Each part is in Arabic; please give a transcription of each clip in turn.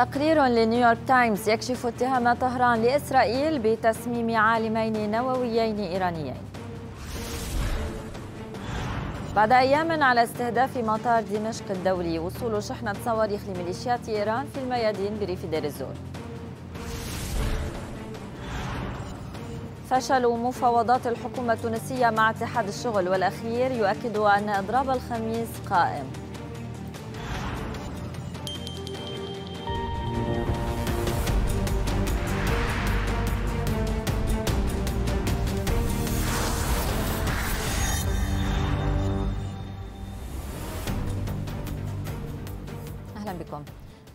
تقرير لنيويورك تايمز يكشف اتهام طهران لإسرائيل بتسميم عالمين نوويين إيرانيين بعد أيام على استهداف مطار دمشق الدولي وصول شحنة صواريخ لميليشيات إيران في الميادين بريف دير الزور فشل مفاوضات الحكومة التونسية مع اتحاد الشغل والأخير يؤكد أن إضراب الخميس قائم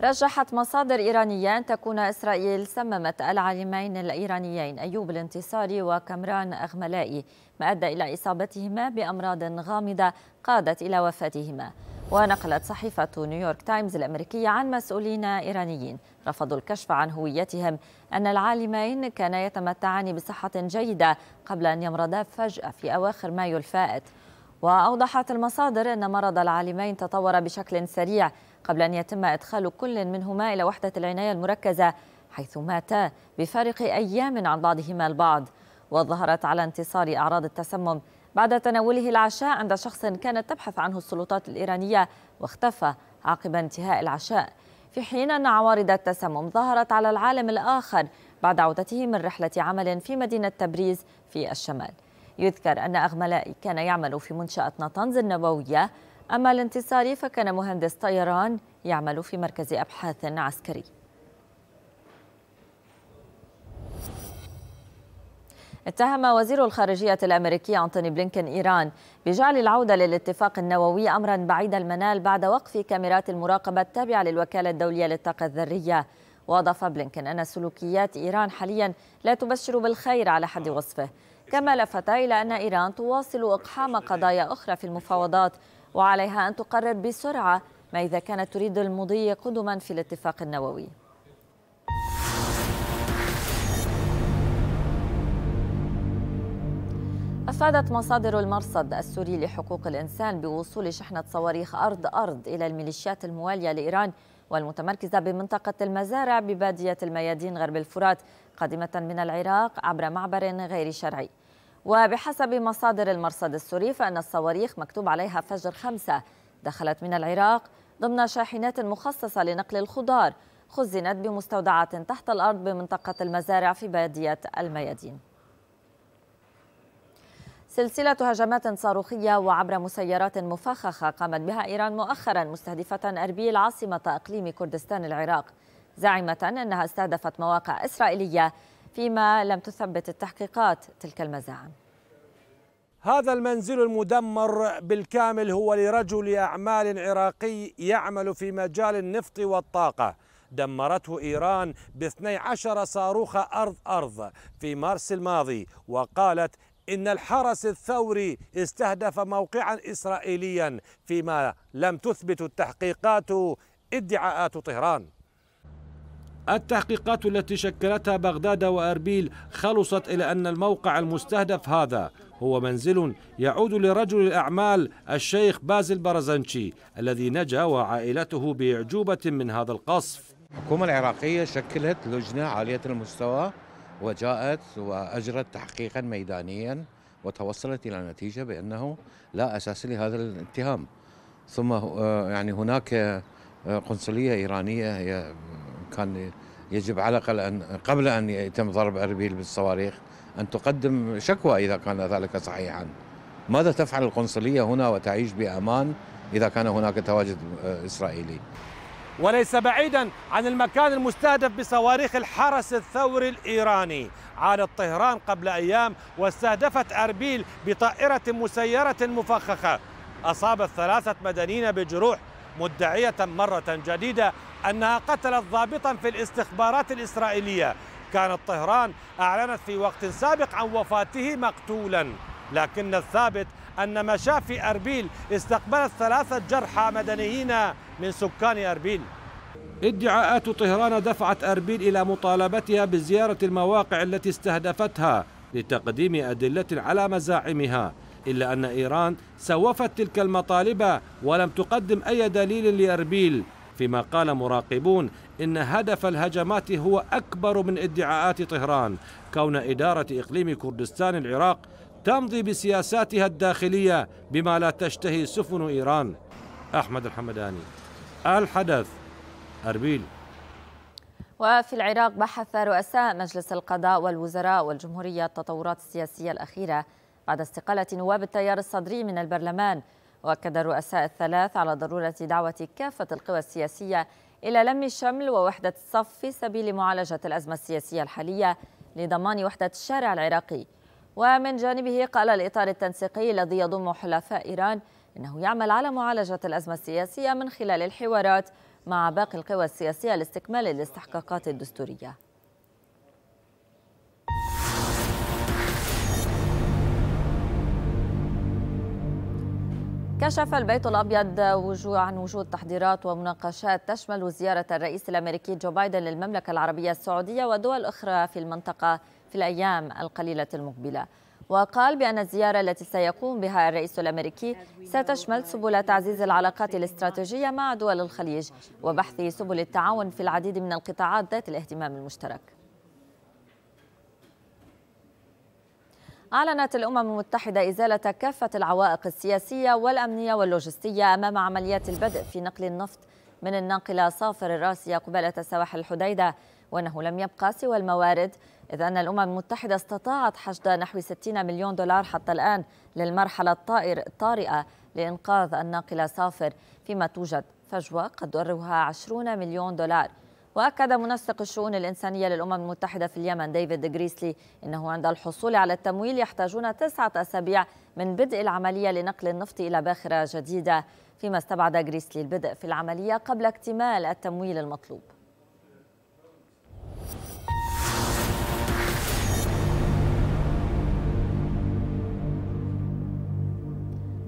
رجحت مصادر إيرانية أن تكون إسرائيل سممت العالمين الإيرانيين أيوب الانتصاري وكمران أغملائي ما أدى إلى إصابتهما بأمراض غامضة قادت إلى وفاتهما ونقلت صحيفة نيويورك تايمز الأمريكية عن مسؤولين إيرانيين رفضوا الكشف عن هويتهم أن العالمين كانا يتمتعان بصحة جيدة قبل أن يمرضا فجأة في أواخر مايو الفائت وأوضحت المصادر أن مرض العالمين تطور بشكل سريع قبل أن يتم إدخال كل منهما إلى وحدة العناية المركزة حيث ماتا بفارق أيام عن بعضهما البعض وظهرت على انتصار أعراض التسمم بعد تناوله العشاء عند شخص كانت تبحث عنه السلطات الإيرانية واختفى عقب انتهاء العشاء في حين أن عوارض التسمم ظهرت على العالم الآخر بعد عودته من رحلة عمل في مدينة تبريز في الشمال يذكر أن أغملائي كان يعمل في منشأة نطنز النووية أما الانتصاري فكان مهندس طيران يعمل في مركز أبحاث عسكري اتهم وزير الخارجية الأمريكي أنتوني بلينكن إيران بجعل العودة للاتفاق النووي أمرا بعيد المنال بعد وقف كاميرات المراقبة التابعة للوكالة الدولية للطاقة الذرية واضاف بلينكن ان سلوكيات ايران حاليا لا تبشر بالخير على حد وصفه كما لفت الى ان ايران تواصل اقحام قضايا اخرى في المفاوضات وعليها أن تقرر بسرعة ما إذا كانت تريد المضي قدما في الاتفاق النووي أفادت مصادر المرصد السوري لحقوق الإنسان بوصول شحنة صواريخ أرض أرض إلى الميليشيات الموالية لإيران والمتمركزة بمنطقة المزارع ببادية الميادين غرب الفرات قادمة من العراق عبر معبر غير شرعي وبحسب مصادر المرصد السوري فإن الصواريخ مكتوب عليها فجر خمسة دخلت من العراق ضمن شاحنات مخصصة لنقل الخضار خزنت بمستودعات تحت الأرض بمنطقة المزارع في بادية الميادين سلسلة هجمات صاروخية وعبر مسيرات مفخخة قامت بها إيران مؤخرا مستهدفة أربيل عاصمة إقليم كردستان العراق زاعمة أنها استهدفت مواقع إسرائيلية فيما لم تثبت التحقيقات تلك المزاعم هذا المنزل المدمر بالكامل هو لرجل أعمال عراقي يعمل في مجال النفط والطاقة دمرته إيران ب 12 صاروخ أرض أرض في مارس الماضي وقالت إن الحرس الثوري استهدف موقعا إسرائيليا فيما لم تثبت التحقيقات ادعاءات طهران التحقيقات التي شكلتها بغداد واربيل خلصت الى ان الموقع المستهدف هذا هو منزل يعود لرجل الاعمال الشيخ بازل برزنشي الذي نجا وعائلته باعجوبه من هذا القصف. الحكومه العراقيه شكلت لجنه عاليه المستوى وجاءت واجرت تحقيقا ميدانيا وتوصلت الى نتيجه بانه لا اساس لهذا الاتهام. ثم آه، يعني هناك آه، قنصليه ايرانيه هي كان يجب على الاقل ان قبل ان يتم ضرب اربيل بالصواريخ ان تقدم شكوى اذا كان ذلك صحيحا. ماذا تفعل القنصليه هنا وتعيش بامان اذا كان هناك تواجد آه، اسرائيلي؟ وليس بعيدا عن المكان المستهدف بصواريخ الحرس الثوري الايراني. عادت طهران قبل ايام واستهدفت اربيل بطائره مسيره مفخخه. اصابت ثلاثه مدنيين بجروح مدعية مرة جديدة أنها قتلت ضابطا في الاستخبارات الإسرائيلية كانت طهران أعلنت في وقت سابق عن وفاته مقتولا لكن الثابت أن مشافي أربيل استقبلت ثلاثة جرحى مدنيين من سكان أربيل ادعاءات طهران دفعت أربيل إلى مطالبتها بزيارة المواقع التي استهدفتها لتقديم أدلة على مزاعمها إلا أن إيران سوفت تلك المطالب ولم تقدم أي دليل لأربيل فيما قال مراقبون ان هدف الهجمات هو اكبر من ادعاءات طهران كون اداره اقليم كردستان العراق تمضي بسياساتها الداخليه بما لا تشتهي سفن ايران احمد الحمداني الحدث اربيل وفي العراق بحث رؤساء مجلس القضاء والوزراء والجمهوريه التطورات السياسيه الاخيره بعد استقالة نواب التيار الصدري من البرلمان وأكد الرؤساء الثلاث على ضرورة دعوة كافة القوى السياسية إلى لم الشمل ووحدة الصف في سبيل معالجة الأزمة السياسية الحالية لضمان وحدة الشارع العراقي ومن جانبه قال الإطار التنسيقي الذي يضم حلفاء إيران إنه يعمل على معالجة الأزمة السياسية من خلال الحوارات مع باقي القوى السياسية لاستكمال الاستحقاقات الدستورية كشف البيت الابيض عن وجود تحضيرات ومناقشات تشمل زياره الرئيس الامريكي جو بايدن للمملكه العربيه السعوديه ودول اخرى في المنطقه في الايام القليله المقبله. وقال بأن الزيارة التي سيقوم بها الرئيس الأمريكي ستشمل سبل تعزيز العلاقات الاستراتيجية مع دول الخليج وبحث سبل التعاون في العديد من القطاعات ذات الاهتمام المشترك أعلنت الأمم المتحدة إزالة كافة العوائق السياسية والأمنية واللوجستية أمام عمليات البدء في نقل النفط من الناقلة صافر الراسية قبالة سواحل الحديدة وأنه لم يبقى سوى الموارد إذ أن الأمم المتحدة استطاعت حشد نحو 60 مليون دولار حتى الآن للمرحلة الطائر الطارئة لإنقاذ الناقلة صافر فيما توجد فجوة قدرها 20 مليون دولار وأكد منسق الشؤون الإنسانية للأمم المتحدة في اليمن ديفيد جريسلي أنه عند الحصول على التمويل يحتاجون تسعة أسابيع من بدء العملية لنقل النفط إلى باخرة جديدة فيما استبعد جريسلي البدء في العملية قبل اكتمال التمويل المطلوب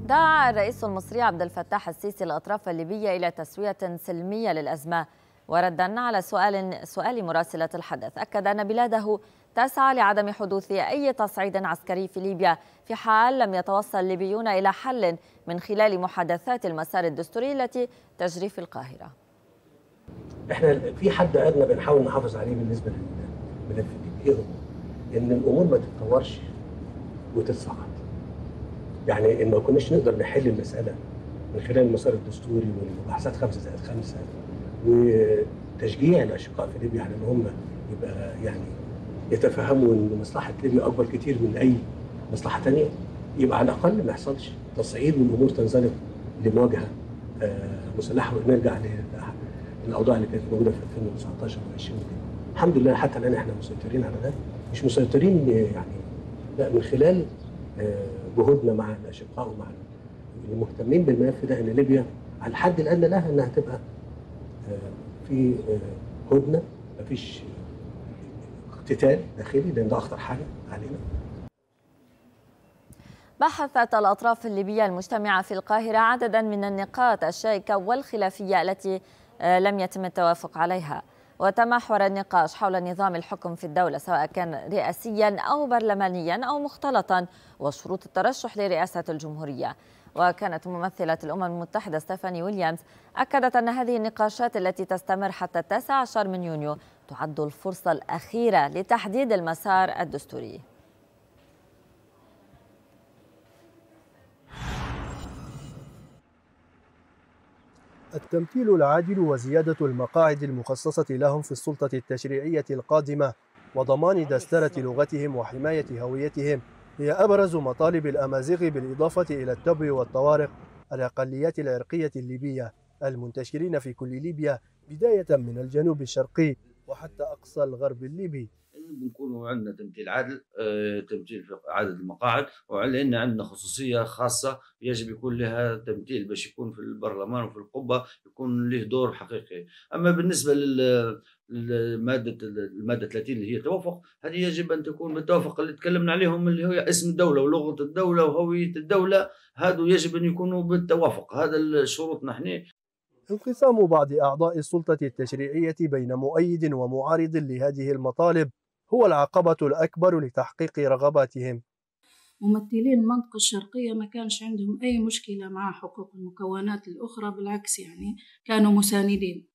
دعا الرئيس المصري عبد الفتاح السيسي الأطراف الليبية إلى تسوية سلمية للأزمة وردا على سؤال سؤال مراسلة الحدث أكد أن بلاده تسعى لعدم حدوث أي تصعيد عسكري في ليبيا في حال لم يتوصل الليبيون إلى حل من خلال محادثات المسار الدستوري التي تجري في القاهرة احنا في حد ادنى بنحاول نحافظ عليه بالنسبه للملفين ايه هو؟ ان الامور ما تتطورش وتتصعد. يعني ان ما كناش نقدر نحل المساله من خلال المسار الدستوري والمباحثات خمسه زائد خمسه وتشجيع الاشقاء في ليبيا على ان هم يبقى يعني يتفهموا ان مصلحه ليبيا اكبر كتير من اي مصلحه ثانيه يبقى على الاقل ما يحصلش تصعيد والامور تنزلق لمواجهه آه، مسلحه ونرجع للاوضاع اللي كانت موجوده في 2019 و20 الحمد لله حتى الان احنا مسيطرين على ده مش مسيطرين يعني لا من خلال آه، جهودنا مع الاشقاء ومع المهتمين بالملف ده ان ليبيا على الحد الادنى لها انها تبقى في آه، هدنه مفيش آه، اقتتال داخلي لان ده اخطر حاجه علينا بحثت الأطراف الليبية المجتمعة في القاهرة عددا من النقاط الشائكة والخلافية التي آه، لم يتم التوافق عليها وتمحور النقاش حول نظام الحكم في الدولة سواء كان رئاسيا أو برلمانيا أو مختلطا وشروط الترشح لرئاسة الجمهورية وكانت ممثلة الأمم المتحدة ستيفاني ويليامز أكدت أن هذه النقاشات التي تستمر حتى 19 من يونيو تعد الفرصة الأخيرة لتحديد المسار الدستوري التمثيل العادل وزيادة المقاعد المخصصة لهم في السلطة التشريعية القادمة وضمان دسترة لغتهم وحماية هويتهم هي أبرز مطالب الأمازيغ بالإضافة إلى التبو والطوارق الأقليات العرقية الليبية المنتشرين في كل ليبيا بداية من الجنوب الشرقي وحتى أقصى الغرب الليبي بنكون عندنا تمثيل عادل آه، تمثيل في عدد المقاعد ان عندنا خصوصيه خاصه يجب يكون لها تمثيل باش يكون في البرلمان وفي القبه يكون له دور حقيقي اما بالنسبه لل المادة المادة 30 اللي هي توافق هذه يجب أن تكون بالتوافق اللي تكلمنا عليهم اللي هي اسم الدولة ولغة الدولة وهوية الدولة هذا يجب أن يكونوا بالتوافق هذا الشروط نحن انقسام بعض أعضاء السلطة التشريعية بين مؤيد ومعارض لهذه المطالب هو العقبة الأكبر لتحقيق رغباتهم ممثلي المنطقة الشرقية ما كانش عندهم أي مشكلة مع حقوق المكونات الأخرى بالعكس يعني كانوا مساندين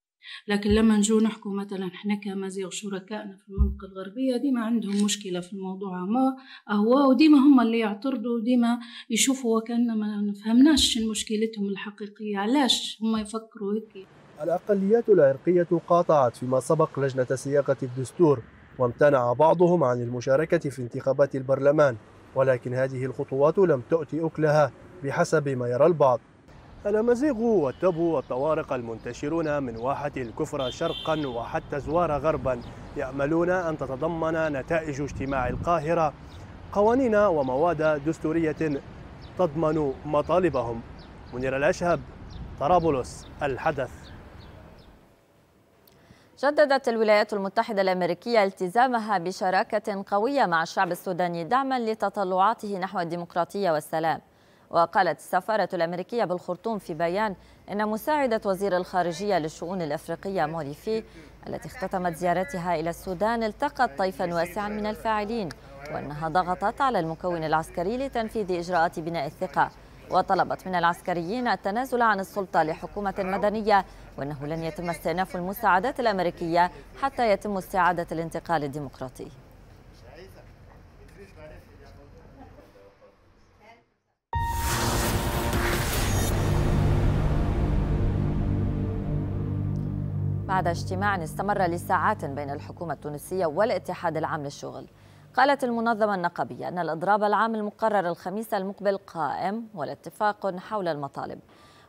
لكن لما نجو نحكوا مثلا احنا كمازيغ شركائنا في المنطقة الغربية ديما عندهم مشكلة في الموضوع ما أهو وديما هم اللي يعترضوا وديما يشوفوا وكأن ما فهمناش مشكلتهم الحقيقية علاش هم يفكروا هيك الأقليات العرقية قاطعت فيما سبق لجنة صياغة الدستور وامتنع بعضهم عن المشاركة في انتخابات البرلمان ولكن هذه الخطوات لم تؤتي أكلها بحسب ما يرى البعض الأمازيغ والتبو والطوارق المنتشرون من واحة الكفرة شرقا وحتى زوار غربا يأملون أن تتضمن نتائج اجتماع القاهرة قوانين ومواد دستورية تضمن مطالبهم منير الأشهب طرابلس الحدث جددت الولايات المتحدة الأمريكية التزامها بشراكة قوية مع الشعب السوداني دعما لتطلعاته نحو الديمقراطية والسلام وقالت السفارة الأمريكية بالخرطوم في بيان إن مساعدة وزير الخارجية للشؤون الأفريقية موريفي التي اختتمت زيارتها إلى السودان التقت طيفا واسعا من الفاعلين وأنها ضغطت على المكون العسكري لتنفيذ إجراءات بناء الثقة وطلبت من العسكريين التنازل عن السلطة لحكومة مدنية وأنه لن يتم استئناف المساعدات الأمريكية حتى يتم استعادة الانتقال الديمقراطي بعد اجتماع استمر لساعات بين الحكومة التونسية والاتحاد العام للشغل قالت المنظمة النقبية أن الإضراب العام المقرر الخميس المقبل قائم والاتفاق حول المطالب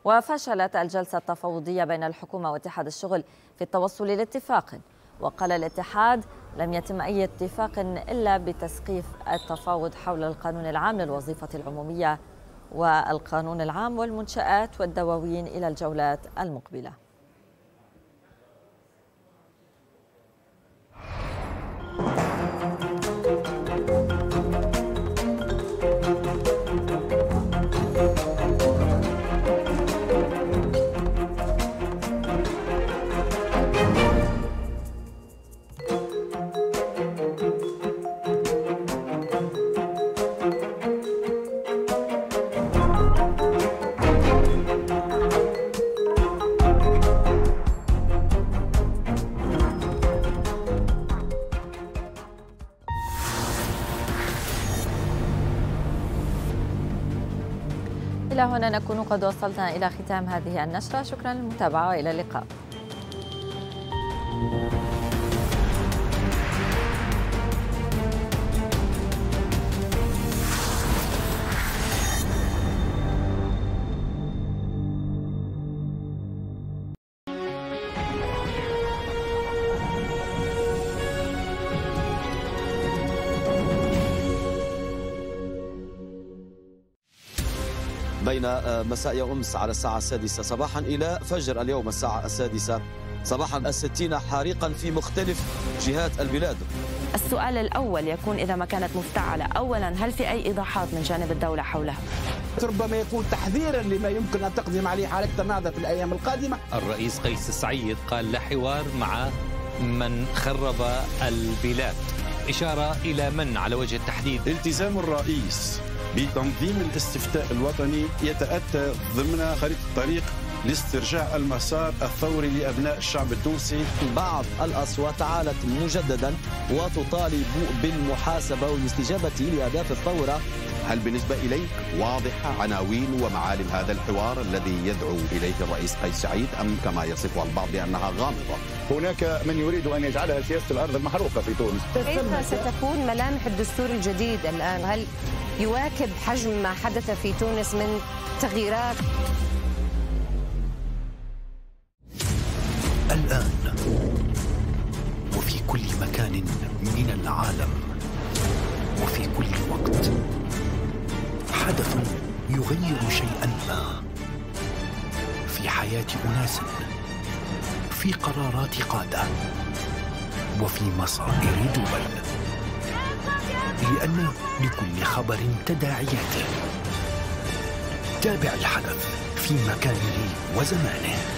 وفشلت الجلسة التفاوضية بين الحكومة واتحاد الشغل في التوصل لاتفاق وقال الاتحاد لم يتم أي اتفاق إلا بتسقيف التفاوض حول القانون العام للوظيفة العمومية والقانون العام والمنشآت والدواوين إلى الجولات المقبلة إلى هنا نكون قد وصلنا إلى ختام هذه النشرة شكرا للمتابعة وإلى اللقاء من آه، مساء أمس على الساعة السادسة صباحا إلى فجر اليوم الساعة السادسة صباحا الستين حريقا في مختلف جهات البلاد السؤال الأول يكون إذا ما كانت مفتعلة أولا هل في أي إيضاحات من جانب الدولة حولها؟ ربما يكون تحذيرا لما يمكن أن تقدم عليه حالة تناضة في الأيام القادمة الرئيس قيس سعيد قال لا حوار مع من خرب البلاد إشارة إلى من على وجه التحديد التزام الرئيس بتنظيم الاستفتاء الوطني يتأتى ضمن خريطة الطريق لاسترجاع المسار الثوري لأبناء الشعب التونسي بعض الأصوات عالت مجددا وتطالب بالمحاسبة والاستجابة لأهداف الثورة هل بالنسبة إليك واضحة عناوين ومعالم هذا الحوار الذي يدعو إليه الرئيس قيس سعيد أم كما يصفها البعض بأنها غامضة هناك من يريد أن يجعلها سياسة الأرض المحروقة في تونس كيف ستكون ملامح الدستور الجديد الآن هل يواكب حجم ما حدث في تونس من تغييرات الآن وفي كل مكان من العالم وفي كل وقت حدث يغير شيئا ما في حياه اناس في قرارات قاده وفي مصائر دول لان لكل خبر تداعياته تابع الحدث في مكانه وزمانه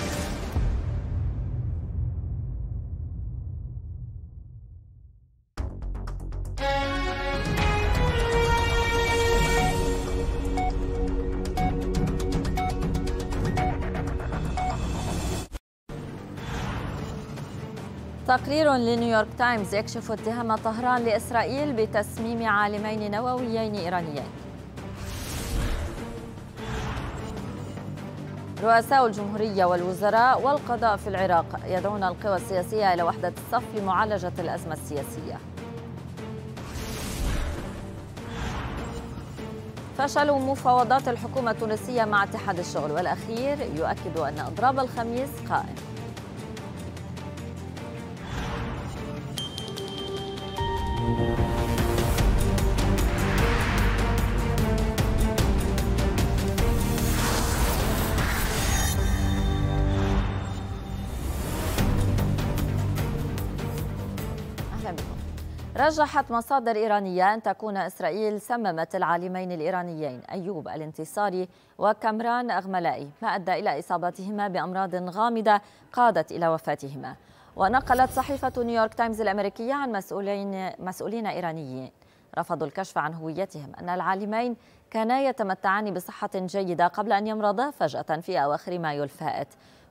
لنيويورك تايمز يكشف اتهام طهران لإسرائيل بتسميم عالمين نوويين إيرانيين رؤساء الجمهورية والوزراء والقضاء في العراق يدعون القوى السياسية إلى وحدة الصف لمعالجة الأزمة السياسية فشل مفاوضات الحكومة التونسية مع اتحاد الشغل والأخير يؤكد أن إضراب الخميس قائم رجحت مصادر إيرانية أن تكون إسرائيل سممت العالمين الإيرانيين أيوب الانتصاري وكمران أغملائي ما أدى إلى إصابتهما بأمراض غامضة قادت إلى وفاتهما ونقلت صحيفة نيويورك تايمز الأمريكية عن مسؤولين, مسؤولين إيرانيين رفضوا الكشف عن هويتهم أن العالمين كانا يتمتعان بصحة جيدة قبل أن يمرضا فجأة في أواخر مايو الفائت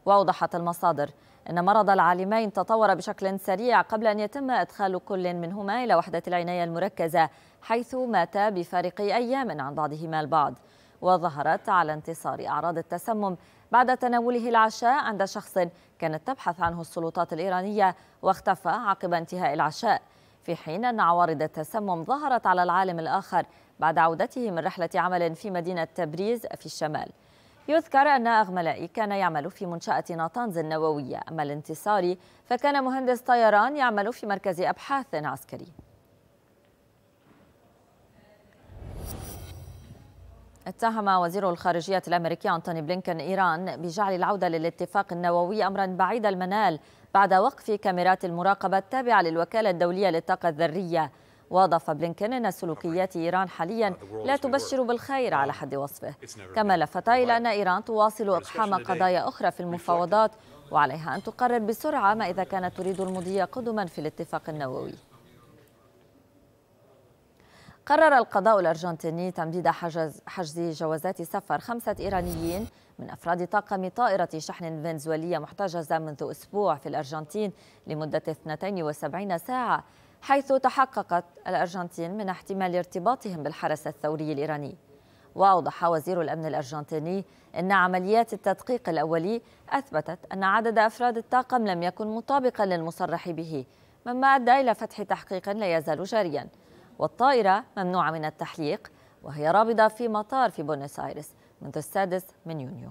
وأوضحت المصادر إن مرض العالمين تطور بشكل سريع قبل أن يتم إدخال كل منهما إلى وحدة العناية المركزة حيث مات بفارق أيام عن بعضهما البعض وظهرت على انتصار أعراض التسمم بعد تناوله العشاء عند شخص كانت تبحث عنه السلطات الإيرانية واختفى عقب انتهاء العشاء في حين أن عوارض التسمم ظهرت على العالم الآخر بعد عودته من رحلة عمل في مدينة تبريز في الشمال يذكر أن أغملائي كان يعمل في منشأة ناطانز النووية أما الانتصاري فكان مهندس طيران يعمل في مركز أبحاث عسكري اتهم وزير الخارجية الأمريكي أنتوني بلينكن إيران بجعل العودة للاتفاق النووي أمرا بعيد المنال بعد وقف كاميرات المراقبة التابعة للوكالة الدولية للطاقة الذرية واضاف بلينكن ان سلوكيات ايران حاليا لا تبشر بالخير على حد وصفه كما لفت الى ان ايران تواصل اقحام قضايا اخرى في المفاوضات وعليها ان تقرر بسرعه ما اذا كانت تريد المضي قدما في الاتفاق النووي قرر القضاء الأرجنتيني تمديد حجز, حجز جوازات سفر خمسة إيرانيين من أفراد طاقم طائرة شحن فنزويلية محتجزة منذ أسبوع في الأرجنتين لمدة 72 ساعة حيث تحققت الأرجنتين من احتمال ارتباطهم بالحرس الثوري الإيراني وأوضح وزير الأمن الأرجنتيني أن عمليات التدقيق الأولي أثبتت أن عدد أفراد الطاقم لم يكن مطابقا للمصرح به مما أدى إلى فتح تحقيق لا يزال جاريا والطائرة ممنوعة من التحليق وهي رابضة في مطار في بونس آيرس منذ السادس من يونيو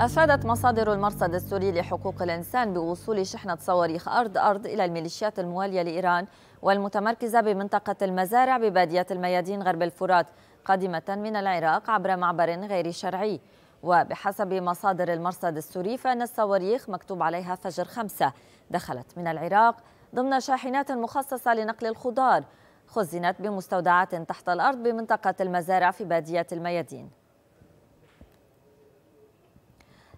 أفادت مصادر المرصد السوري لحقوق الإنسان بوصول شحنة صواريخ أرض أرض إلى الميليشيات الموالية لإيران والمتمركزة بمنطقة المزارع ببادية الميادين غرب الفرات قادمة من العراق عبر معبر غير شرعي وبحسب مصادر المرصد السوري فإن الصواريخ مكتوب عليها فجر خمسة دخلت من العراق ضمن شاحنات مخصصة لنقل الخضار خزنت بمستودعات تحت الأرض بمنطقة المزارع في بادية الميادين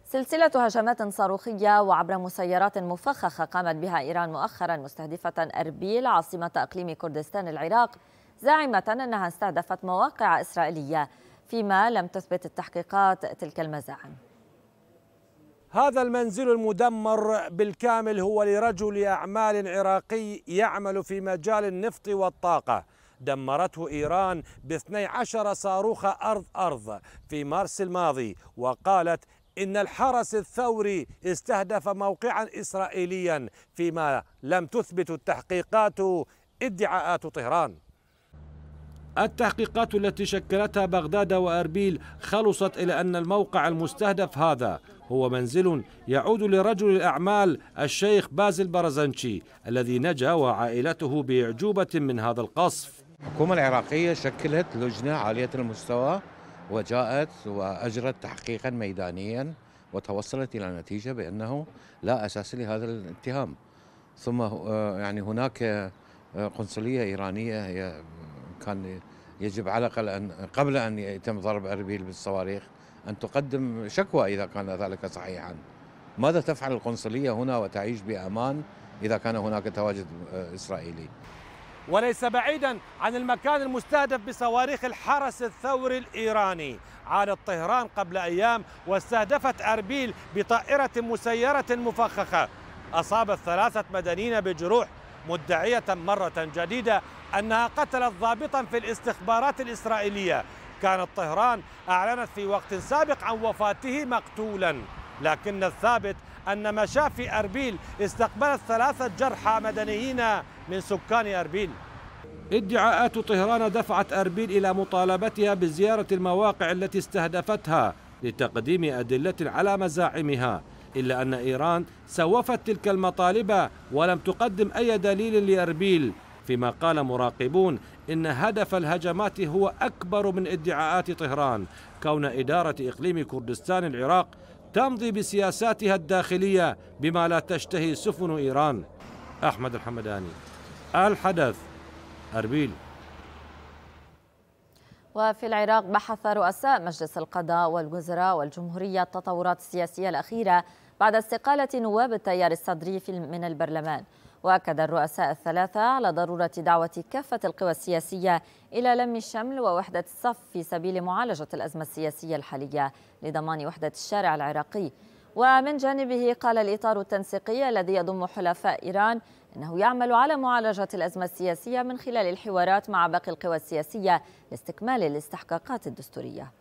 سلسلة هجمات صاروخية وعبر مسيرات مفخخة قامت بها إيران مؤخرا مستهدفة أربيل عاصمة أقليم كردستان العراق زاعمة أنها استهدفت مواقع إسرائيلية فيما لم تثبت التحقيقات تلك المزاعم هذا المنزل المدمر بالكامل هو لرجل أعمال عراقي يعمل في مجال النفط والطاقة دمرته إيران ب 12 صاروخ أرض أرض في مارس الماضي وقالت إن الحرس الثوري استهدف موقعا إسرائيليا فيما لم تثبت التحقيقات ادعاءات طهران التحقيقات التي شكلتها بغداد وأربيل خلصت إلى أن الموقع المستهدف هذا هو منزل يعود لرجل الأعمال الشيخ بازل برزنشي الذي نجا وعائلته بإعجوبة من هذا القصف الحكومة العراقية شكلت لجنة عالية المستوى وجاءت واجرت تحقيقا ميدانيا وتوصلت الى نتيجه بانه لا اساس لهذا الاتهام ثم آه، يعني هناك آه، قنصليه ايرانيه هي كان يجب على الاقل ان قبل ان يتم ضرب اربيل بالصواريخ ان تقدم شكوى اذا كان ذلك صحيحا. ماذا تفعل القنصليه هنا وتعيش بامان اذا كان هناك تواجد آه، اسرائيلي؟ وليس بعيدا عن المكان المستهدف بصواريخ الحرس الثوري الإيراني عادت طهران قبل أيام واستهدفت أربيل بطائرة مسيرة مفخخة أصابت ثلاثة مدنيين بجروح مدعية مرة جديدة أنها قتلت ضابطا في الاستخبارات الإسرائيلية كانت طهران أعلنت في وقت سابق عن وفاته مقتولا لكن الثابت أن مشافي أربيل استقبلت ثلاثة جرحى مدنيين من سكان أربيل ادعاءات طهران دفعت أربيل إلى مطالبتها بزيارة المواقع التي استهدفتها لتقديم أدلة على مزاعمها إلا أن إيران سوفت تلك المطالب ولم تقدم أي دليل لأربيل فيما قال مراقبون إن هدف الهجمات هو أكبر من ادعاءات طهران كون إدارة إقليم كردستان العراق تمضي بسياساتها الداخلية بما لا تشتهي سفن إيران أحمد الحمداني الحدث أربيل وفي العراق بحث رؤساء مجلس القضاء والوزراء والجمهورية التطورات السياسية الأخيرة بعد استقالة نواب التيار الصدري من البرلمان واكد الرؤساء الثلاثه على ضروره دعوه كافه القوى السياسيه الى لم الشمل ووحده الصف في سبيل معالجه الازمه السياسيه الحاليه لضمان وحده الشارع العراقي ومن جانبه قال الإطار التنسيقي الذي يضم حلفاء إيران أنه يعمل على معالجة الأزمة السياسية من خلال الحوارات مع باقي القوى السياسية لاستكمال الاستحقاقات الدستورية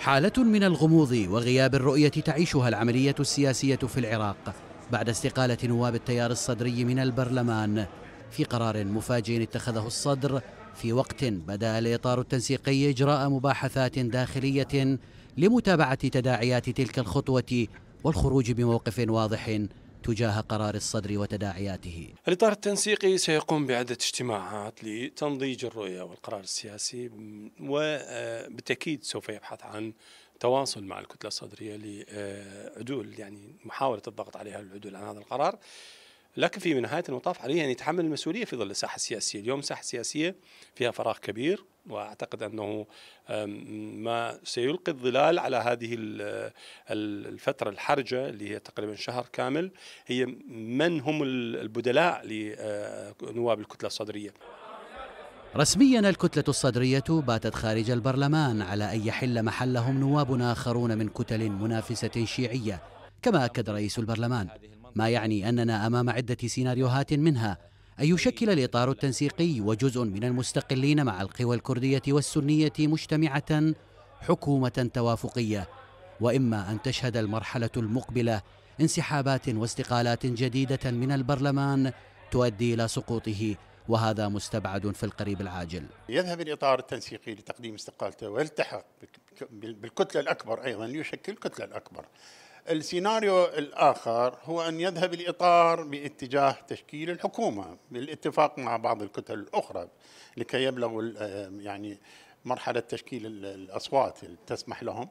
حالة من الغموض وغياب الرؤية تعيشها العملية السياسية في العراق بعد استقالة نواب التيار الصدري من البرلمان في قرار مفاجئ اتخذه الصدر في وقت بدا الإطار التنسيقي إجراء مباحثات داخلية لمتابعة تداعيات تلك الخطوة والخروج بموقف واضح تجاه قرار الصدر وتداعياته الإطار التنسيقي سيقوم بعدة اجتماعات لتنضيج الرؤية والقرار السياسي وبالتأكيد آه، سوف يبحث عن تواصل مع الكتلة الصدرية لعدول يعني محاولة الضغط عليها للعدول عن هذا القرار لكن في نهايه المطاف عليه ان يتحمل المسؤوليه في ظل الساحه السياسيه، اليوم الساحه السياسيه فيها فراغ كبير واعتقد انه ما سيلقي الظلال على هذه الفتره الحرجه اللي هي تقريبا شهر كامل هي من هم البدلاء لنواب آه، الكتله الصدريه. رسميا الكتلة الصدرية باتت خارج البرلمان على أن يحل محلهم نواب آخرون من كتل منافسة شيعية كما أكد رئيس البرلمان ما يعني أننا أمام عدة سيناريوهات منها أن يشكل الإطار التنسيقي وجزء من المستقلين مع القوى الكردية والسنية مجتمعة حكومة توافقية وإما أن تشهد المرحلة المقبلة انسحابات واستقالات جديدة من البرلمان تؤدي إلى سقوطه وهذا مستبعد في القريب العاجل يذهب الإطار التنسيقي لتقديم استقالته ويلتحق بالكتلة الأكبر أيضا ليشكل الكتلة الأكبر السيناريو الآخر هو أن يذهب الإطار باتجاه تشكيل الحكومة بالاتفاق مع بعض الكتل الأخرى لكي يبلغوا آه، يعني مرحلة تشكيل الأصوات اللي تسمح لهم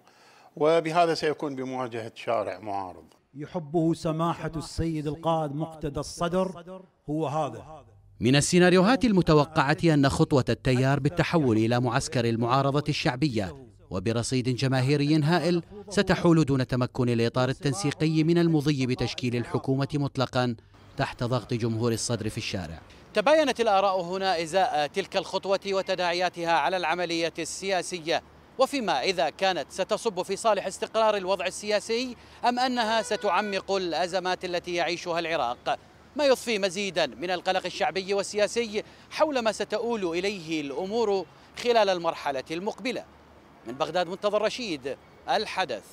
وبهذا سيكون بمواجهة شارع معارض يحبه سماحة السيد القائد مقتدى الصدر هو هذا من السيناريوهات المتوقعة أن خطوة التيار بالتحول إلى معسكر المعارضة الشعبية وبرصيد جماهيري هائل ستحول دون تمكن الإطار التنسيقي من المضي بتشكيل الحكومة مطلقا تحت ضغط جمهور الصدر في الشارع تباينت الآراء هنا إزاء تلك الخطوة وتداعياتها على العملية السياسية وفيما إذا كانت ستصب في صالح استقرار الوضع السياسي أم أنها ستعمق الأزمات التي يعيشها العراق ما يضفي مزيدا من القلق الشعبي والسياسي حول ما ستؤول إليه الأمور خلال المرحلة المقبلة من بغداد منتظر رشيد الحدث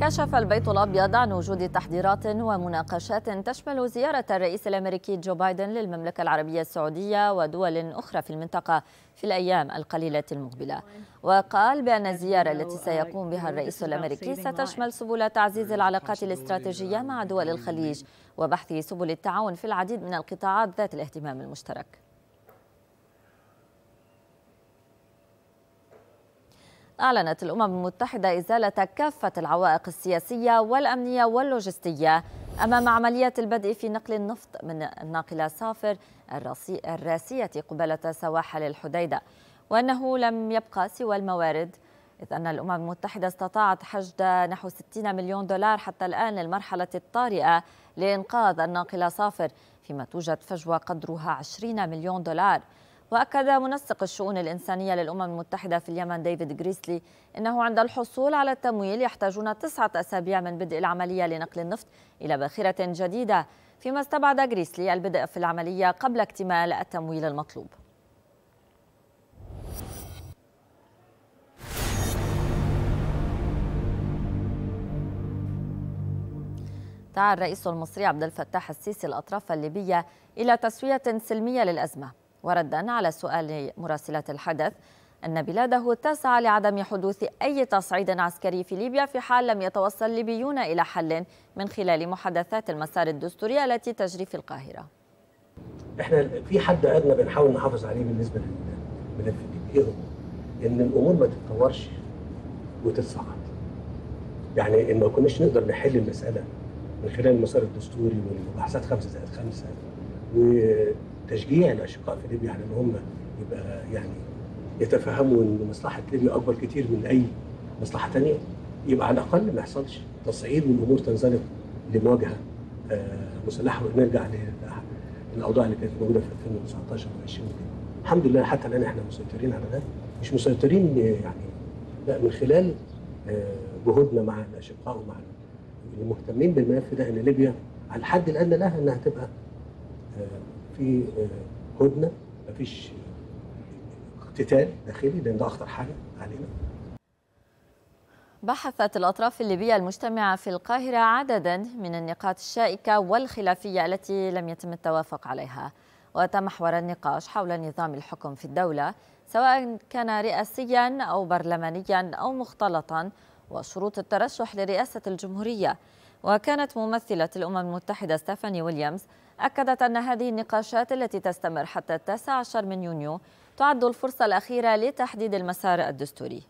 كشف البيت الابيض عن وجود تحضيرات ومناقشات تشمل زياره الرئيس الامريكي جو بايدن للمملكه العربيه السعوديه ودول اخرى في المنطقه في الايام القليله المقبله وقال بان الزياره التي سيقوم بها الرئيس الامريكي ستشمل سبل تعزيز العلاقات الاستراتيجيه مع دول الخليج وبحث سبل التعاون في العديد من القطاعات ذات الاهتمام المشترك أعلنت الأمم المتحدة إزالة كافة العوائق السياسية والأمنية واللوجستية أمام عملية البدء في نقل النفط من الناقلة سافر الراسية قبالة سواحل الحديدة وأنه لم يبقى سوى الموارد إذ أن الأمم المتحدة استطاعت حشد نحو 60 مليون دولار حتى الآن للمرحلة الطارئة لإنقاذ الناقلة صافر فيما توجد فجوة قدرها 20 مليون دولار وأكد منسق الشؤون الإنسانية للأمم المتحدة في اليمن ديفيد غريسلي أنه عند الحصول على التمويل يحتاجون تسعة أسابيع من بدء العملية لنقل النفط إلى باخرة جديدة فيما استبعد غريسلي البدء في العملية قبل اكتمال التمويل المطلوب دعا الرئيس المصري عبد الفتاح السيسي الأطراف الليبية إلى تسوية سلمية للأزمة وردا على سؤال مراسلات الحدث أن بلاده تسعى لعدم حدوث أي تصعيد عسكري في ليبيا في حال لم يتوصل الليبيون إلى حل من خلال محادثات المسار الدستورية التي تجري في القاهرة احنا في حد ادنى بنحاول نحافظ عليه بالنسبه للملفين ايه ان الامور ما تتطورش وتتصعد. يعني ان ما كناش نقدر نحل المساله من خلال المسار الدستوري والمباحثات خمسة زائد خمسة وتشجيع الأشقاء في ليبيا على إن هم يبقى يعني يتفهموا إن مصلحة ليبيا أكبر كتير من أي مصلحة تانية يبقى على الأقل ما يحصلش تصعيد والأمور تنزلق لمواجهة آه، مسلحة ونرجع للأوضاع اللي كانت موجودة في 2019 و20 الحمد لله حتى الآن إحنا مسيطرين على ده مش مسيطرين يعني لا من خلال آه، جهودنا مع الأشقاء ومع ومهتمين بالملف ده ان ليبيا على الحد الادنى لها انها تبقى آه، في آه، هدنه مفيش آه، اقتتال داخلي لان ده اخطر حاجه علينا بحثت الأطراف الليبية المجتمعة في القاهرة عددا من النقاط الشائكة والخلافية التي لم يتم التوافق عليها وتمحور النقاش حول نظام الحكم في الدولة سواء كان رئاسيا أو برلمانيا أو مختلطا وشروط الترشح لرئاسة الجمهورية وكانت ممثلة الأمم المتحدة ستيفاني ويليامز أكدت أن هذه النقاشات التي تستمر حتى 19 من يونيو تعد الفرصة الأخيرة لتحديد المسار الدستوري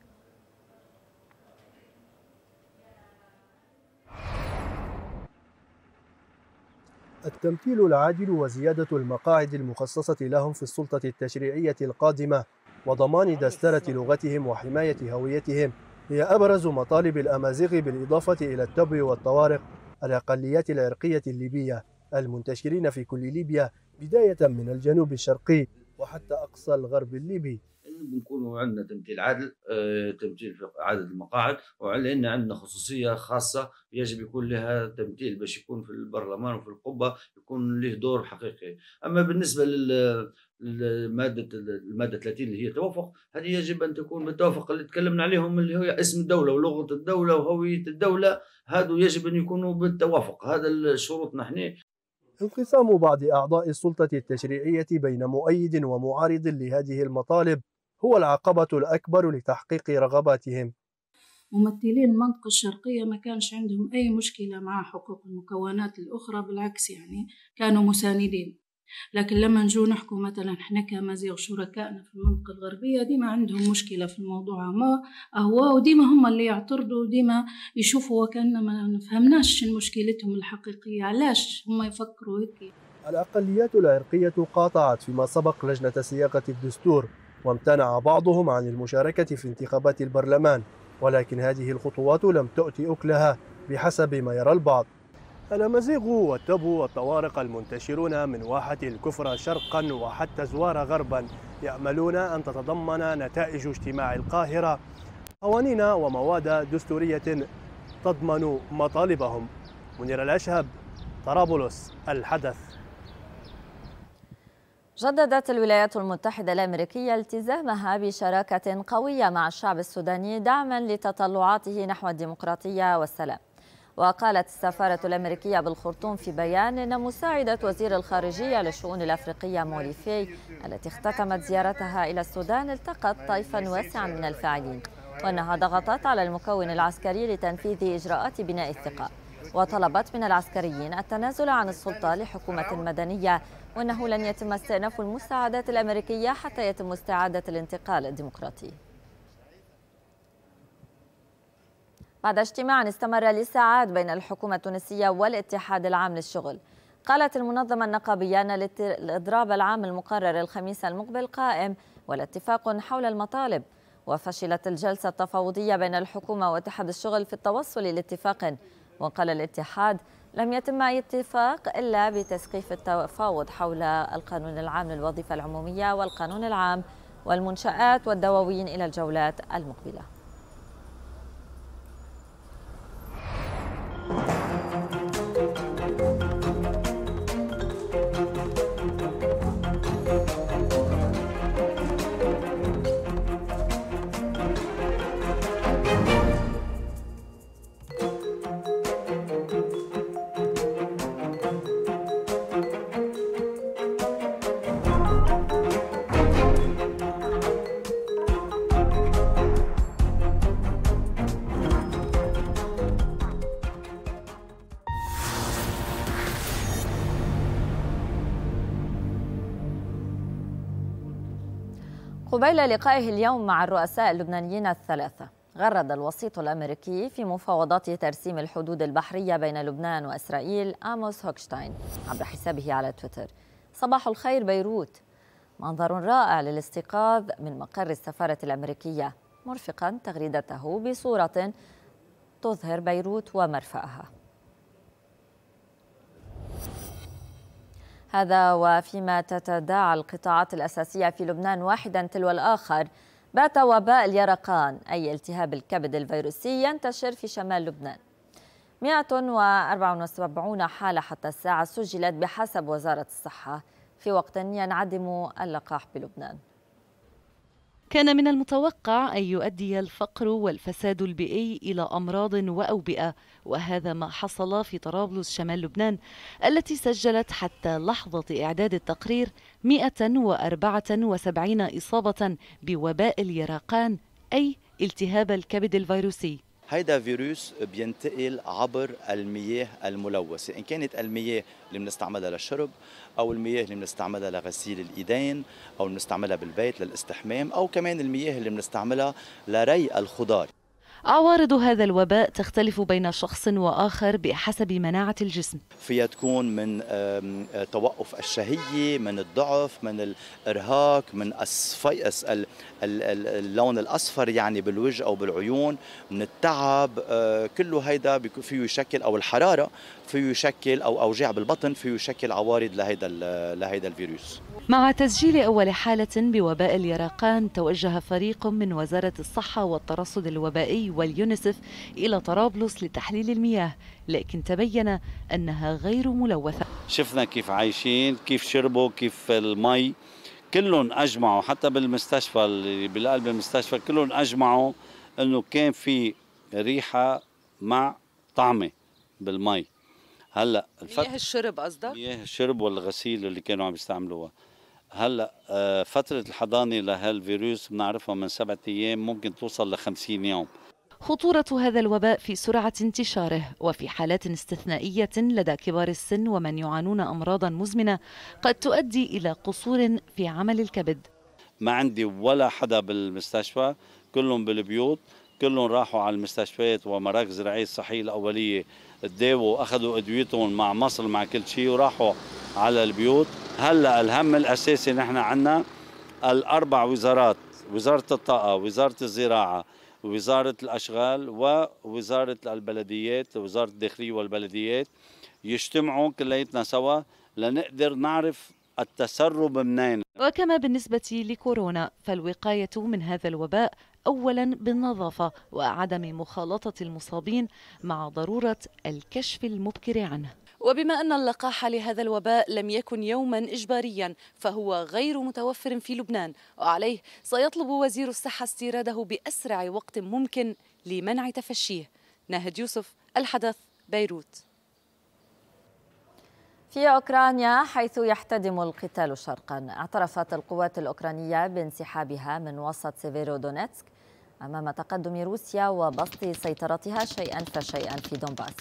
التمثيل العادل وزيادة المقاعد المخصصة لهم في السلطة التشريعية القادمة وضمان دسترة لغتهم وحماية هويتهم هي أبرز مطالب الأمازيغ بالإضافة إلى التبو والطوارق الأقليات العرقية الليبية المنتشرين في كل ليبيا بداية من الجنوب الشرقي وحتى أقصى الغرب الليبي بنكون عندنا تمثيل عادل آه، تمثيل في عدد المقاعد ان عندنا خصوصيه خاصه يجب يكون لها تمثيل باش يكون في البرلمان وفي القبه يكون له دور حقيقي اما بالنسبه لل المادة المادة 30 اللي هي توافق هذه يجب أن تكون بالتوافق اللي تكلمنا عليهم اللي هي اسم الدولة ولغة الدولة وهوية الدولة هذا يجب أن يكونوا بالتوافق هذا الشروط نحن انقسام بعض أعضاء السلطة التشريعية بين مؤيد ومعارض لهذه المطالب هو العقبة الأكبر لتحقيق رغباتهم ممثلين المنطقة الشرقية ما كانش عندهم أي مشكلة مع حقوق المكونات الأخرى بالعكس يعني كانوا مساندين لكن لما نجو نحكوا مثلا احنا كمزيغ شركائنا في المنطقة الغربية ديما عندهم مشكلة في الموضوع ما أهو وديما هم اللي يعترضوا وديما يشوفوا وكأننا ما نفهمناش مشكلتهم الحقيقية علاش هم يفكروا هيك الأقليات العرقية قاطعت فيما سبق لجنة صياغة الدستور وامتنع بعضهم عن المشاركة في انتخابات البرلمان ولكن هذه الخطوات لم تؤتي أكلها بحسب ما يرى البعض الأمازيغ والتبو والطوارق المنتشرون من واحة الكفر شرقا وحتى زوار غربا يأملون أن تتضمن نتائج اجتماع القاهرة قوانين ومواد دستورية تضمن مطالبهم منير الأشهب طرابلس الحدث جددت الولايات المتحدة الأمريكية التزامها بشراكة قوية مع الشعب السوداني دعما لتطلعاته نحو الديمقراطية والسلام وقالت السفارة الأمريكية بالخرطوم في بيان أن مساعدة وزير الخارجية للشؤون الأفريقية موريفي التي اختتمت زيارتها إلى السودان التقت طيفا واسعا من الفاعلين وأنها ضغطت على المكون العسكري لتنفيذ إجراءات بناء الثقة وطلبت من العسكريين التنازل عن السلطة لحكومة مدنية وأنه لن يتم استئناف المساعدات الأمريكية حتى يتم استعادة الانتقال الديمقراطي بعد اجتماع استمر لساعات بين الحكومة التونسية والاتحاد العام للشغل قالت المنظمة النقابية أن الإضراب العام المقرر الخميس المقبل قائم والاتفاق حول المطالب وفشلت الجلسة التفاوضية بين الحكومة واتحاد الشغل في التوصل لاتفاق وقال الاتحاد لم يتم اتفاق إلا بتسقيف التفاوض حول القانون العام للوظيفة العمومية والقانون العام والمنشآت والدواوين إلى الجولات المقبلة قبيل لقائه اليوم مع الرؤساء اللبنانيين الثلاثة غرد الوسيط الأمريكي في مفاوضات ترسيم الحدود البحرية بين لبنان وإسرائيل آموس هوكشتاين عبر حسابه على تويتر صباح الخير بيروت منظر رائع للاستيقاظ من مقر السفارة الأمريكية مرفقا تغريدته بصورة تظهر بيروت ومرفأها هذا وفيما تتداعى القطاعات الأساسية في لبنان واحدا تلو الآخر بات وباء اليرقان أي التهاب الكبد الفيروسي ينتشر في شمال لبنان 174 حالة حتى الساعة سجلت بحسب وزارة الصحة في وقت ينعدم اللقاح بلبنان كان من المتوقع أن يؤدي الفقر والفساد البيئي إلى أمراض وأوبئة وهذا ما حصل في طرابلس شمال لبنان التي سجلت حتى لحظة إعداد التقرير 174 إصابة بوباء اليرقان أي التهاب الكبد الفيروسي هيدا فيروس بينتقل عبر المياه الملوثة إن كانت المياه اللي بنستعملها للشرب أو المياه اللي بنستعملها لغسيل الإيدين أو بنستعملها بالبيت للاستحمام أو كمان المياه اللي بنستعملها لري الخضار عوارض هذا الوباء تختلف بين شخص وآخر بحسب مناعة الجسم فيها تكون من توقف الشهية من الضعف من الإرهاق من الصفيس اللون الأصفر يعني بالوجه أو بالعيون من التعب آه، كله هيدا فيه يشكل أو الحرارة فيه يشكل أو أوجاع بالبطن فيه يشكل عوارض لهيدا لهيدا الفيروس مع تسجيل أول حالة بوباء اليرقان توجه فريق من وزارة الصحة والترصد الوبائي واليونيسف إلى طرابلس لتحليل المياه لكن تبين أنها غير ملوثة شفنا كيف عايشين كيف شربوا كيف المي كلهم أجمعوا حتى بالمستشفى اللي بالقلب المستشفى كلهم أجمعوا أنه كان في ريحة مع طعمة بالمي هلا الفت... مياه الشرب قصدك؟ مياه الشرب والغسيل اللي كانوا عم يستعملوها هلا آه، فترة الحضانة لهالفيروس بنعرفها من سبعة أيام ممكن توصل ل 50 يوم خطورة هذا الوباء في سرعة انتشاره وفي حالات استثنائية لدى كبار السن ومن يعانون أمراضا مزمنة قد تؤدي إلى قصور في عمل الكبد ما عندي ولا حدا بالمستشفى كلهم بالبيوت كلهم راحوا على المستشفيات ومراكز الرعاية الصحية الأولية تداووا أخذوا أدويتهم مع مصل مع كل شيء وراحوا على البيوت هلا الهم الأساسي نحن عندنا الأربع وزارات وزارة الطاقة وزارة الزراعة وزارة الأشغال ووزارة البلديات وزارة الداخلية والبلديات يجتمعوا كليتنا سوا لنقدر نعرف التسرب منين وكما بالنسبة لكورونا فالوقاية من هذا الوباء أولا بالنظافة وعدم مخالطة المصابين مع ضرورة الكشف المبكر عنه وبما أن اللقاح لهذا الوباء لم يكن يوما إجباريا فهو غير متوفر في لبنان وعليه سيطلب وزير الصحة استيراده بأسرع وقت ممكن لمنع تفشيه ناهد يوسف الحدث بيروت في أوكرانيا حيث يحتدم القتال شرقا اعترفت القوات الأوكرانية بانسحابها من وسط سيفيرودونيتسك أمام تقدم روسيا وبسط سيطرتها شيئا فشيئا في دونباس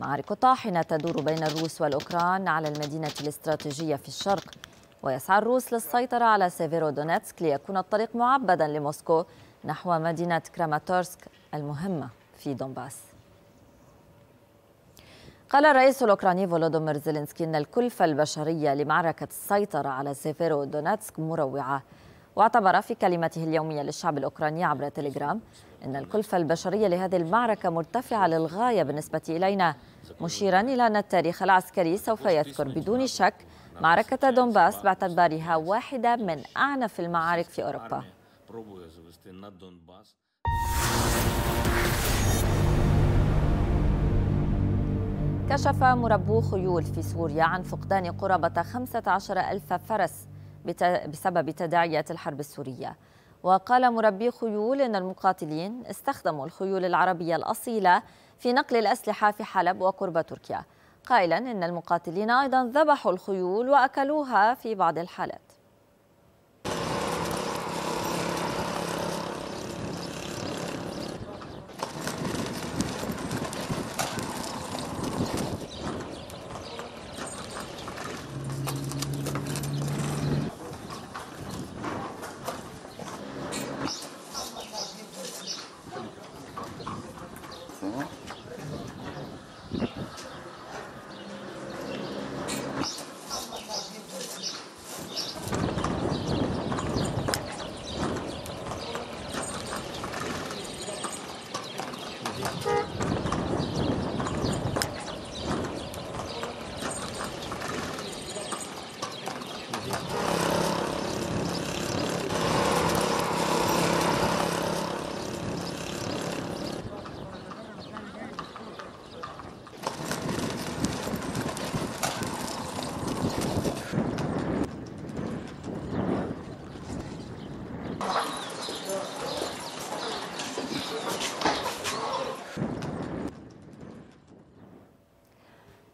معارك طاحنة تدور بين الروس والأوكران على المدينة الاستراتيجية في الشرق ويسعى الروس للسيطرة على سيفيرو دونيتسك ليكون الطريق معبدا لموسكو نحو مدينة كراماتورسك المهمة في دونباس قال الرئيس الأوكراني فولودومير زيلينسكي أن الكلفة البشرية لمعركة السيطرة على سيفيرو دونيتسك مروعة واعتبر في كلمته اليومية للشعب الأوكراني عبر تليجرام إن الكلفة البشرية لهذه المعركة مرتفعة للغاية بالنسبة إلينا مشيرا إلى أن التاريخ العسكري سوف يذكر بدون شك معركة دونباس باعتبارها واحدة من أعنف المعارك في أوروبا كشف مربو خيول في سوريا عن فقدان قرابة 15 ألف فرس بسبب تداعيات الحرب السورية وقال مربي خيول إن المقاتلين استخدموا الخيول العربية الأصيلة في نقل الأسلحة في حلب وقرب تركيا قائلا إن المقاتلين أيضا ذبحوا الخيول وأكلوها في بعض الحالات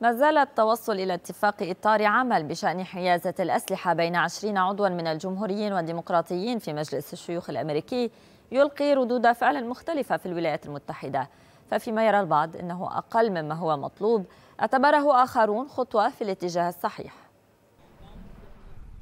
ما زال التوصل إلى اتفاق إطار عمل بشأن حيازة الأسلحة بين 20 عضوا من الجمهوريين والديمقراطيين في مجلس الشيوخ الأمريكي يلقي ردود فعل مختلفة في الولايات المتحدة ففيما يرى البعض أنه أقل مما هو مطلوب اعتبره آخرون خطوة في الاتجاه الصحيح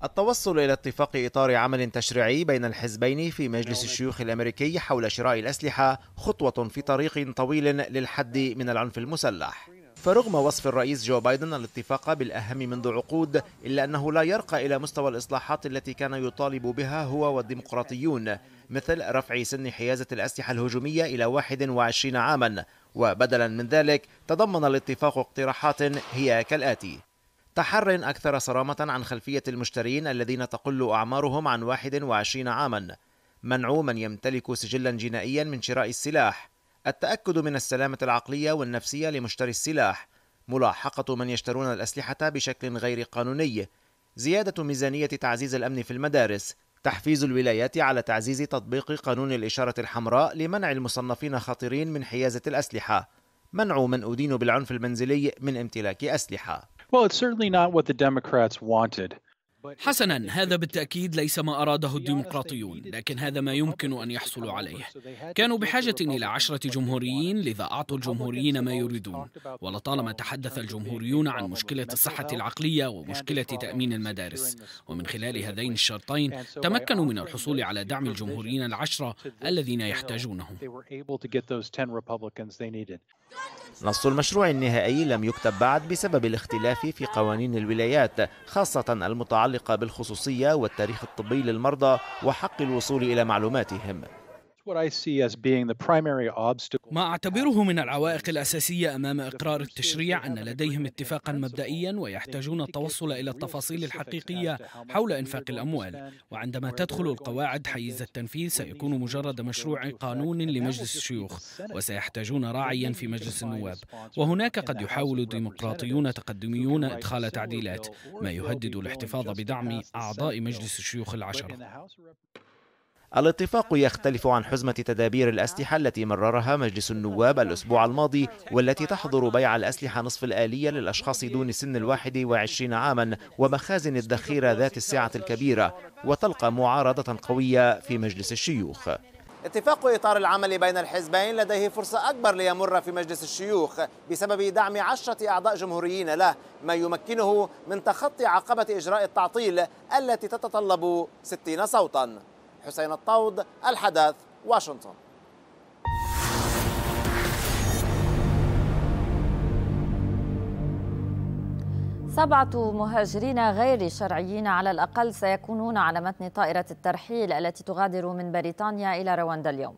التوصل إلى اتفاق إطار عمل تشريعي بين الحزبين في مجلس الشيوخ الأمريكي حول شراء الأسلحة خطوة في طريق طويل للحد من العنف المسلح فرغم وصف الرئيس جو بايدن الاتفاق بالأهم منذ عقود إلا أنه لا يرقى إلى مستوى الإصلاحات التي كان يطالب بها هو والديمقراطيون مثل رفع سن حيازة الأسلحة الهجومية إلى 21 عاما وبدلا من ذلك تضمن الاتفاق اقتراحات هي كالآتي تحر أكثر صرامة عن خلفية المشترين الذين تقل أعمارهم عن 21 عاما منع من يمتلك سجلا جنائيا من شراء السلاح التأكد من السلامة العقلية والنفسية لمشتري السلاح، ملاحقة من يشترون الأسلحة بشكل غير قانوني، زيادة ميزانية تعزيز الأمن في المدارس، تحفيز الولايات على تعزيز تطبيق قانون الإشارة الحمراء لمنع المصنفين خطيرين من حيازة الأسلحة، منع من أدين بالعنف المنزلي من امتلاك أسلحة. Well, it's certainly not what the Democrats wanted. حسنا هذا بالتأكيد ليس ما أراده الديمقراطيون لكن هذا ما يمكن أن يحصلوا عليه كانوا بحاجة إلى عشرة جمهوريين لذا أعطوا الجمهوريين ما يريدون ولطالما تحدث الجمهوريون عن مشكلة الصحة العقلية ومشكلة تأمين المدارس ومن خلال هذين الشرطين تمكنوا من الحصول على دعم الجمهوريين العشرة الذين يحتاجونهم نص المشروع النهائي لم يكتب بعد بسبب الاختلاف في قوانين الولايات خاصة المتعلقة المتعلقة بالخصوصية والتاريخ الطبي للمرضى وحق الوصول إلى معلوماتهم ما أعتبره من العوائق الأساسية أمام إقرار التشريع أن لديهم اتفاقا مبدئيا ويحتاجون التوصل إلى التفاصيل الحقيقية حول إنفاق الأموال وعندما تدخل القواعد حيز التنفيذ سيكون مجرد مشروع قانون لمجلس الشيوخ وسيحتاجون راعيا في مجلس النواب وهناك قد يحاول ديمقراطيون تقدميون إدخال تعديلات ما يهدد الاحتفاظ بدعم أعضاء مجلس الشيوخ العشرة الاتفاق يختلف عن حزمة تدابير الأسلحة التي مررها مجلس النواب الأسبوع الماضي والتي تحظر بيع الأسلحة نصف الآلية للأشخاص دون سن الواحد وعشرين عاما ومخازن الذخيرة ذات السعة الكبيرة وتلقى معارضة قوية في مجلس الشيوخ اتفاق إطار العمل بين الحزبين لديه فرصة أكبر ليمر في مجلس الشيوخ بسبب دعم عشرة أعضاء جمهوريين له ما يمكنه من تخطي عقبة إجراء التعطيل التي تتطلب 60 صوتاً حسين الطود الحدث واشنطن سبعة مهاجرين غير شرعيين على الأقل سيكونون على متن طائرة الترحيل التي تغادر من بريطانيا إلى رواندا اليوم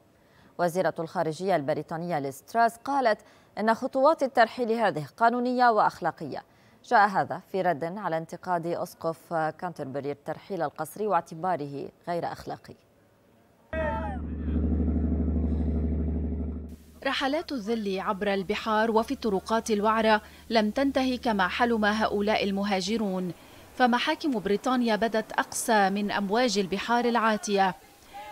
وزيرة الخارجية البريطانية ليستراس قالت إن خطوات الترحيل هذه قانونية وأخلاقية جاء هذا في رد على انتقاد أسقف كانتربري الترحيل القسري واعتباره غير أخلاقي رحلات الذل عبر البحار وفي الطرقات الوعرة لم تنتهي كما حلم هؤلاء المهاجرون فمحاكم بريطانيا بدت أقسى من أمواج البحار العاتية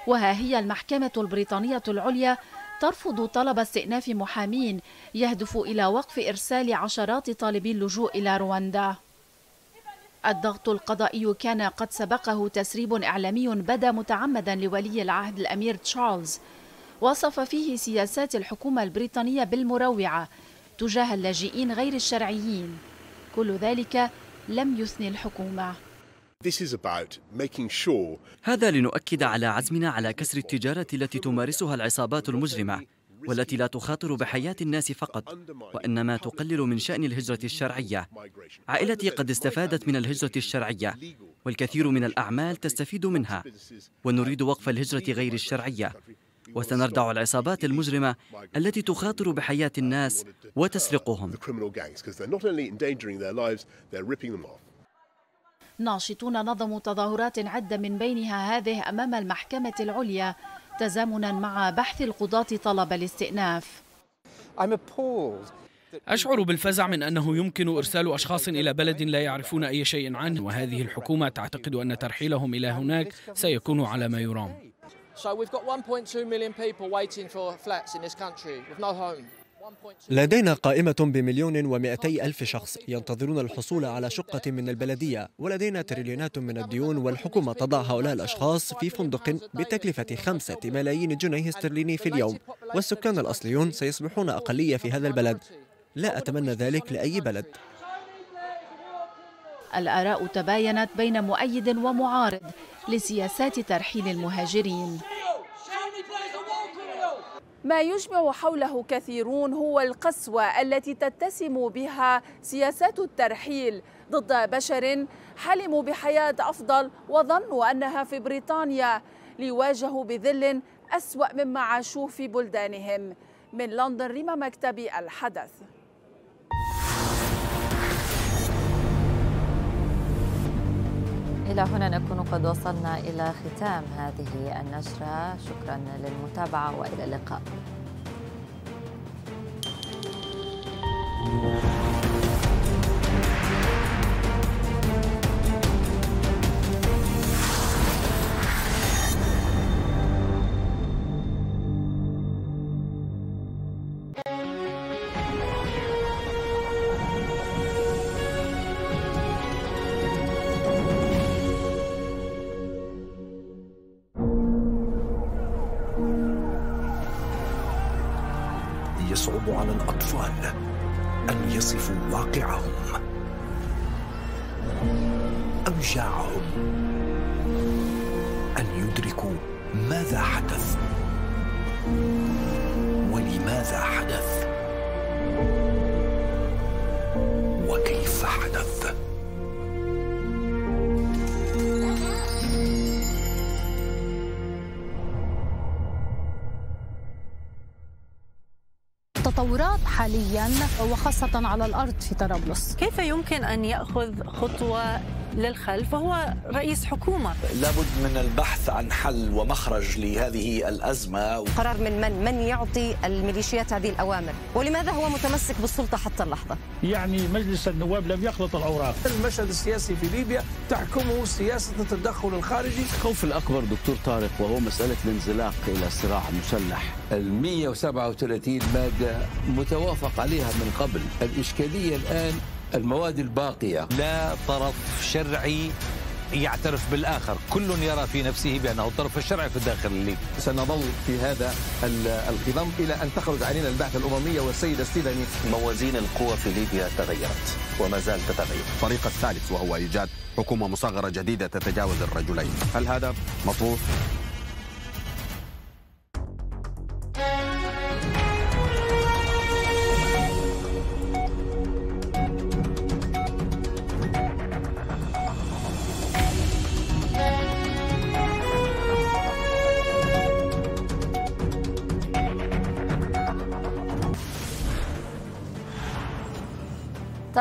وها هي المحكمة البريطانية العليا ترفض طلب استئناف محامين يهدف إلى وقف إرسال عشرات طالبي اللجوء إلى رواندا الضغط القضائي كان قد سبقه تسريب إعلامي بدا متعمدا لولي العهد الأمير تشارلز وصف فيه سياسات الحكومة البريطانية بالمروعة تجاه اللاجئين غير الشرعيين كل ذلك لم يثني الحكومة هذا لنؤكد على عزمنا على كسر التجارة التي تمارسها العصابات المجرمة والتي لا تخاطر بحياة الناس فقط وإنما تقلل من شأن الهجرة الشرعية عائلتي قد استفادت من الهجرة الشرعية والكثير من الأعمال تستفيد منها ونريد وقف الهجرة غير الشرعية وسنردع العصابات المجرمة التي تخاطر بحياة الناس وتسرقهم ناشطون نظموا تظاهرات عدة من بينها هذه أمام المحكمة العليا تزامنا مع بحث القضاة طلب الاستئناف أشعر بالفزع من أنه يمكن إرسال أشخاص إلى بلد لا يعرفون أي شيء عنه وهذه الحكومة تعتقد أن ترحيلهم إلى هناك سيكون على ما يرام So we've got 1.2 million people waiting for flats in this country with no home. لدينا قائمة بمليون ومئتي ألف شخص ينتظرون الحصول على شقة من البلدية ولدينا تريليونات من الديون والحكومة تضع هؤلاء الأشخاص في فندق بتكلفة خمسة ملايين جنيه استرليني في اليوم والسكان الأصليون سيصبحون أقلية في هذا البلد لا أتمنى ذلك لأي بلد الآراء تباينت بين مؤيد ومعارض لسياسات ترحيل المهاجرين ما يجمع حوله كثيرون هو القسوة التي تتسم بها سياسات الترحيل ضد بشر حلموا بحياة أفضل وظنوا أنها في بريطانيا ليواجهوا بذل أسوأ مما عاشوه في بلدانهم من لندن ريما مكتبي الحدث إلى هنا نكون قد وصلنا إلى ختام هذه النشرة شكرا للمتابعة وإلى اللقاء ماذا حدث ولماذا حدث وكيف حدث تطورات حاليا وخاصة على الأرض في طرابلس كيف يمكن أن يأخذ خطوة للخلف وهو رئيس حكومة لابد من البحث عن حل ومخرج لهذه الأزمة قرار من من؟ من يعطي الميليشيات هذه الأوامر ولماذا هو متمسك بالسلطة حتى اللحظة؟ يعني مجلس النواب لم يخلط الأوراق المشهد السياسي في ليبيا تحكمه سياسة التدخل الخارجي الخوف الأكبر دكتور طارق وهو مسألة الانزلاق إلى صراع مسلح ال 137 مادة متوافق عليها من قبل الإشكالية الآن المواد الباقية لا طرف شرعي يعترف بالآخر كل يرى في نفسه بأنه الطرف الشرعي في الداخل الليبي سنظل في هذا الخضم إلى أن تخرج علينا البعثة الأممية والسيدة السيداني موازين القوى في ليبيا تغيرت وما زال تتغير الطريق الثالث وهو إيجاد حكومة مصغرة جديدة تتجاوز الرجلين هل هذا مطروح؟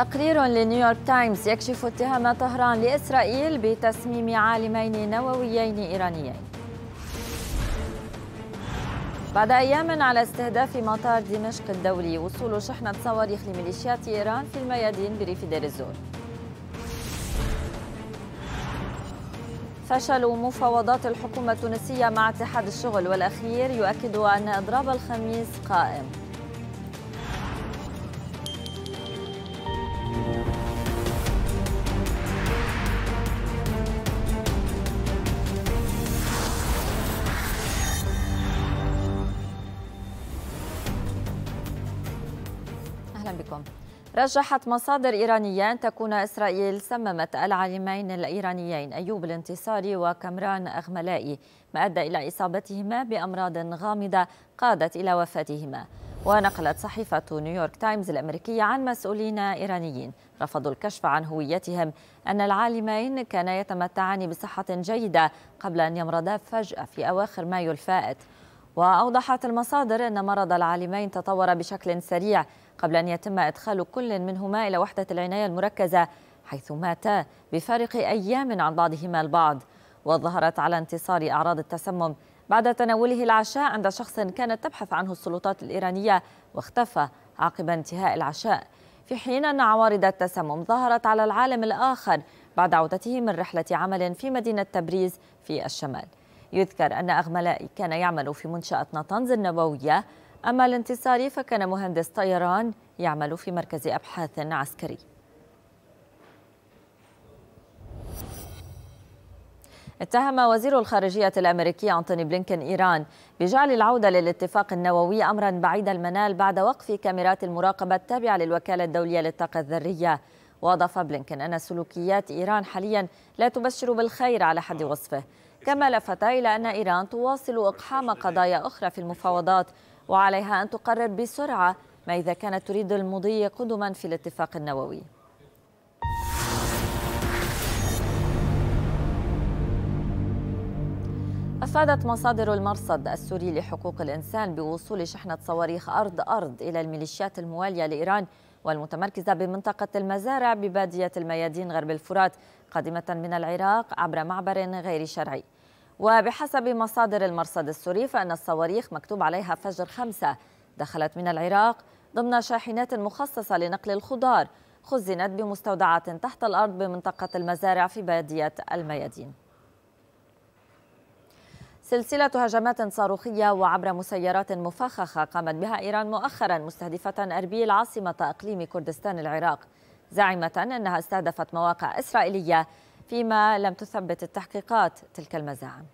تقرير لنيويورك تايمز يكشف اتهام طهران لإسرائيل بتسميم عالمين نوويين إيرانيين بعد أيام على استهداف مطار دمشق الدولي وصول شحنة صواريخ لميليشيات إيران في الميادين بريف دير الزور فشل مفاوضات الحكومة التونسية مع اتحاد الشغل والأخير يؤكد أن إضراب الخميس قائم رجحت مصادر إيرانية أن تكون إسرائيل سممت العالمين الإيرانيين أيوب الانتصاري وكمران أغملائي ما أدى إلى إصابتهما بأمراض غامضة قادت إلى وفاتهما ونقلت صحيفة نيويورك تايمز الأمريكية عن مسؤولين إيرانيين رفضوا الكشف عن هويتهم أن العالمين كانا يتمتعان بصحة جيدة قبل أن يمرضا فجأة في أواخر مايو الفائت وأوضحت المصادر أن مرض العالمين تطور بشكل سريع قبل أن يتم إدخال كل منهما إلى وحدة العناية المركزة حيث ماتا بفارق أيام عن بعضهما البعض وظهرت على انتصار أعراض التسمم بعد تناوله العشاء عند شخص كانت تبحث عنه السلطات الإيرانية واختفى عقب انتهاء العشاء في حين أن عوارض التسمم ظهرت على العالم الآخر بعد عودته من رحلة عمل في مدينة تبريز في الشمال يذكر أن أغملائي كان يعمل في منشأة نطنز النووية أما الانتصاري فكان مهندس طيران يعمل في مركز أبحاث عسكري اتهم وزير الخارجية الأمريكي أنتوني بلينكين إيران بجعل العودة للاتفاق النووي أمرا بعيد المنال بعد وقف كاميرات المراقبة التابعة للوكالة الدولية للطاقة الذرية واضاف بلينكين ان سلوكيات ايران حاليا لا تبشر بالخير على حد وصفه كما لفت إلى أن إيران تواصل إقحام قضايا أخرى في المفاوضات وعليها أن تقرر بسرعة ما إذا كانت تريد المضي قدما في الاتفاق النووي أفادت مصادر المرصد السوري لحقوق الإنسان بوصول شحنة صواريخ أرض أرض إلى الميليشيات الموالية لإيران والمتمركزة بمنطقة المزارع ببادية الميادين غرب الفرات قادمة من العراق عبر معبر غير شرعي وبحسب مصادر المرصد السوري فإن الصواريخ مكتوب عليها فجر خمسة دخلت من العراق ضمن شاحنات مخصصة لنقل الخضار خزنت بمستودعات تحت الأرض بمنطقة المزارع في بادية الميادين سلسلة هجمات صاروخية وعبر مسيرات مفخخة قامت بها إيران مؤخرا مستهدفة أربيل عاصمة إقليم كردستان العراق زاعمة أنها استهدفت مواقع إسرائيلية فيما لم تثبت التحقيقات تلك المزاعم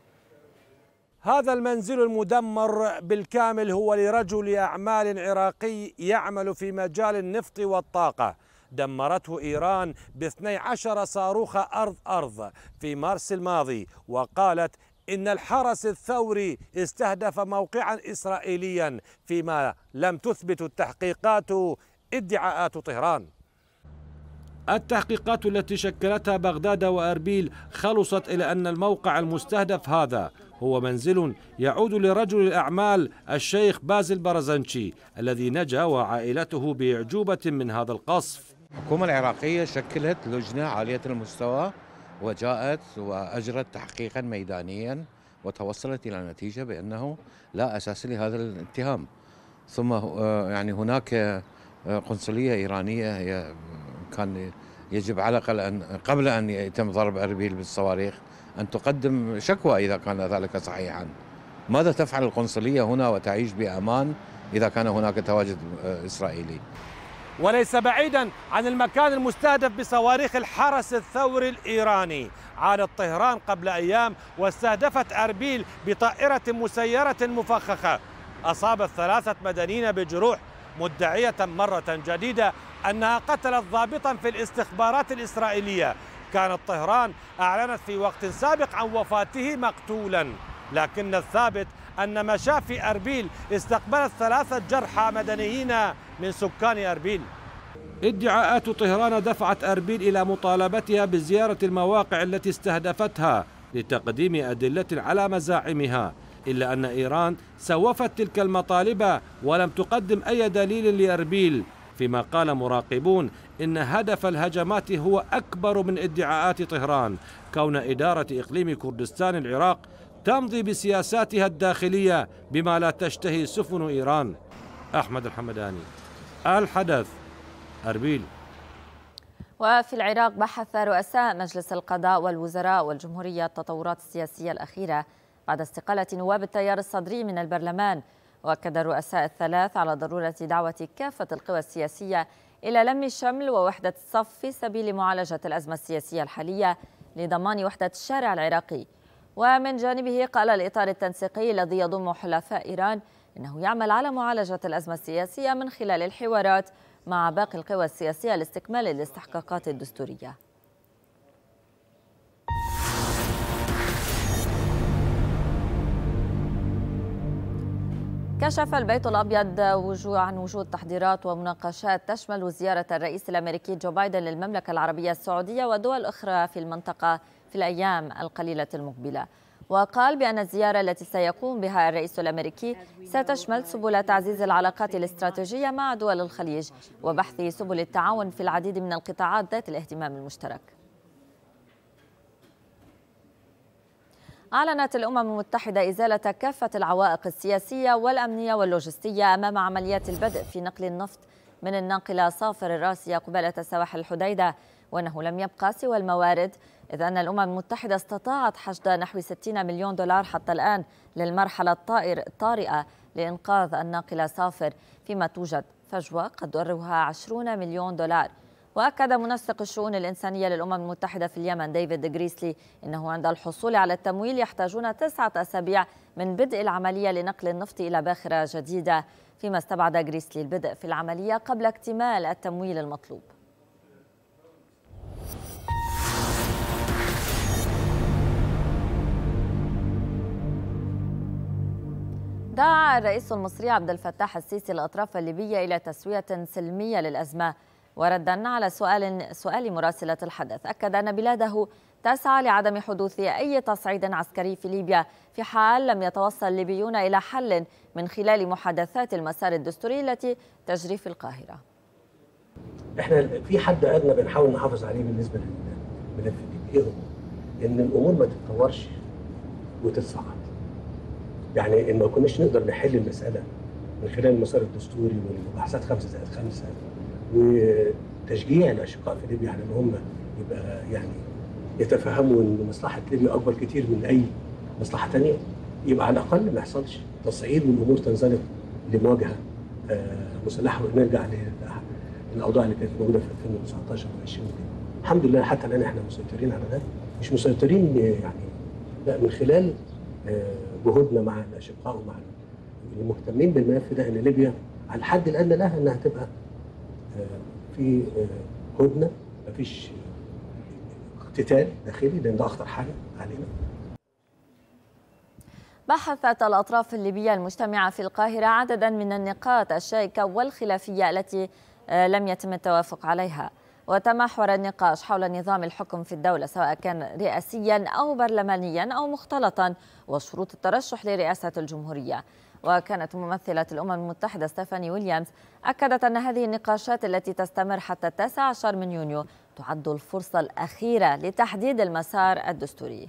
هذا المنزل المدمر بالكامل هو لرجل أعمال عراقي يعمل في مجال النفط والطاقة دمرته إيران ب 12 صاروخ أرض أرض في مارس الماضي وقالت إن الحرس الثوري استهدف موقعا إسرائيليا فيما لم تثبت التحقيقات ادعاءات طهران التحقيقات التي شكلتها بغداد وأربيل خلصت إلى أن الموقع المستهدف هذا هو منزل يعود لرجل الأعمال الشيخ بازل برزنشي الذي نجا وعائلته بإعجوبة من هذا القصف الحكومة العراقية شكلت لجنة عالية المستوى وجاءت واجرت تحقيقا ميدانيا وتوصلت الى نتيجه بانه لا اساس لهذا الاتهام ثم آه، يعني هناك آه، قنصليه ايرانيه هي كان يجب على الاقل ان قبل ان يتم ضرب اربيل بالصواريخ ان تقدم شكوى اذا كان ذلك صحيحا. ماذا تفعل القنصليه هنا وتعيش بامان اذا كان هناك تواجد آه، اسرائيلي؟ وليس بعيدا عن المكان المستهدف بصواريخ الحرس الثوري الإيراني عادت طهران قبل أيام واستهدفت أربيل بطائرة مسيرة مفخخة أصابت ثلاثة مدنيين بجروح مدعية مرة جديدة أنها قتلت ضابطا في الاستخبارات الإسرائيلية كانت طهران أعلنت في وقت سابق عن وفاته مقتولا لكن الثابت أن مشافي أربيل استقبلت ثلاثة جرحى مدنيين من سكان أربيل ادعاءات طهران دفعت أربيل إلى مطالبتها بزيارة المواقع التي استهدفتها لتقديم أدلة على مزاعمها إلا أن إيران سوفت تلك المطالب ولم تقدم أي دليل لأربيل فيما قال مراقبون إن هدف الهجمات هو أكبر من ادعاءات طهران كون إدارة إقليم كردستان العراق تمضي بسياساتها الداخلية بما لا تشتهي سفن إيران أحمد الحمداني الحدث أربيل وفي العراق بحث رؤساء مجلس القضاء والوزراء والجمهورية التطورات السياسية الأخيرة بعد استقالة نواب التيار الصدري من البرلمان وأكد الرؤساء الثلاث على ضرورة دعوة كافة القوى السياسية إلى لم الشمل ووحدة الصف في سبيل معالجة الأزمة السياسية الحالية لضمان وحدة الشارع العراقي ومن جانبه قال الإطار التنسيقي الذي يضم حلفاء إيران إنه يعمل على معالجة الأزمة السياسية من خلال الحوارات مع باقي القوى السياسية لاستكمال الاستحقاقات الدستورية كشف البيت الأبيض عن وجود تحضيرات ومناقشات تشمل زيارة الرئيس الأمريكي جو بايدن للمملكة العربية السعودية ودول أخرى في المنطقة في الأيام القليلة المقبلة وقال بأن الزيارة التي سيقوم بها الرئيس الأمريكي ستشمل سبل تعزيز العلاقات الاستراتيجية مع دول الخليج وبحث سبل التعاون في العديد من القطاعات ذات الاهتمام المشترك أعلنت الأمم المتحدة إزالة كافة العوائق السياسية والأمنية واللوجستية أمام عمليات البدء في نقل النفط من الناقلة صافر الراسية قبالة سواحل الحديدة وأنه لم يبقى سوى الموارد إذ أن الأمم المتحدة استطاعت حشد نحو 60 مليون دولار حتى الآن للمرحلة الطائر الطارئة لإنقاذ الناقلة سافر فيما توجد فجوة قد قدرها 20 مليون دولار وأكد منسق الشؤون الإنسانية للأمم المتحدة في اليمن ديفيد غريسلي أنه عند الحصول على التمويل يحتاجون تسعة أسابيع من بدء العملية لنقل النفط إلى باخرة جديدة فيما استبعد غريسلي البدء في العملية قبل اكتمال التمويل المطلوب دعا الرئيس المصري عبد الفتاح السيسي الأطراف الليبية إلى تسوية سلمية للأزمة وردا على سؤال سؤال مراسلة الحدث أكد أن بلاده تسعى لعدم حدوث أي تصعيد عسكري في ليبيا في حال لم يتوصل الليبيون إلى حل من خلال محادثات المسار الدستوري التي تجري في القاهرة احنا في حد ادنى بنحاول نحافظ عليه بالنسبه للبلاد بنفكر ان الامور ما تتطورش وتتصعد. يعني ان ما كناش نقدر نحل المساله من خلال المسار الدستوري والمباحثات خمسه زائد خمسه وتشجيع الاشقاء في ليبيا على ان هم يبقى يعني يتفهموا ان مصلحه ليبيا اكبر كتير من اي مصلحه ثانيه يبقى على الاقل ما يحصلش تصعيد والامور تنزلق لمواجهه آه، مسلحه ونرجع للاوضاع اللي كانت موجوده في 2019 و20 الحمد لله حتى الان احنا مسيطرين على ده مش مسيطرين يعني لا من خلال آه، جهودنا مع الاشقاء ومع المهتمين يعني بالملف ده ان ليبيا على الحد الادنى لها انها تبقى آه، في آه، هدنه مفيش آه، اقتتال داخلي لان ده اخطر حاجه علينا بحثت الأطراف الليبية المجتمعة في القاهرة عددا من النقاط الشائكة والخلافية التي لم يتم التوافق عليها وتمحور النقاش حول نظام الحكم في الدولة سواء كان رئاسيا أو برلمانيا أو مختلطا وشروط الترشح لرئاسة الجمهورية وكانت ممثلة الأمم المتحدة ستيفاني ويليامز أكدت أن هذه النقاشات التي تستمر حتى 19 من يونيو تعد الفرصة الأخيرة لتحديد المسار الدستوري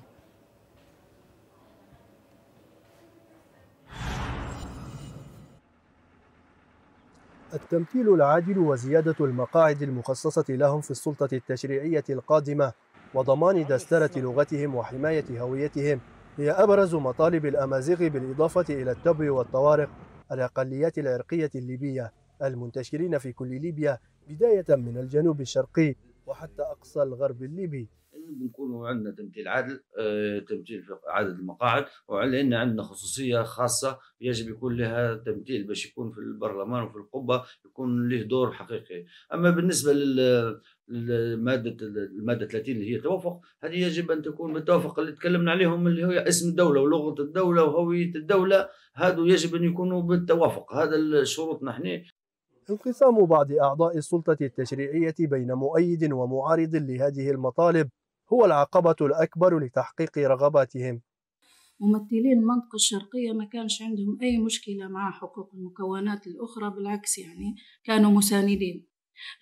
التمثيل العادل وزيادة المقاعد المخصصة لهم في السلطة التشريعية القادمة وضمان دسترة لغتهم وحماية هويتهم هي أبرز مطالب الأمازيغ بالإضافة إلى التبو والطوارق الأقليات العرقية الليبية المنتشرين في كل ليبيا بداية من الجنوب الشرقي وحتى أقصى الغرب الليبي بنكونوا عندنا تمثيل عادل آه، تمثيل في عدد المقاعد ان عندنا خصوصيه خاصه يجب يكون لها تمثيل باش يكون في البرلمان وفي القبه يكون له دور حقيقي اما بالنسبه لل المادة المادة 30 اللي هي توافق هذه يجب أن تكون بالتوافق اللي تكلمنا عليهم اللي هو اسم الدولة ولغة الدولة وهوية الدولة هذا يجب أن يكونوا بالتوافق هذا الشروط نحن انقسام بعض أعضاء السلطة التشريعية بين مؤيد ومعارض لهذه المطالب هو العقبة الأكبر لتحقيق رغباتهم ممثلي المنطقة الشرقية ما كانش عندهم أي مشكلة مع حقوق المكونات الأخرى بالعكس يعني كانوا مساندين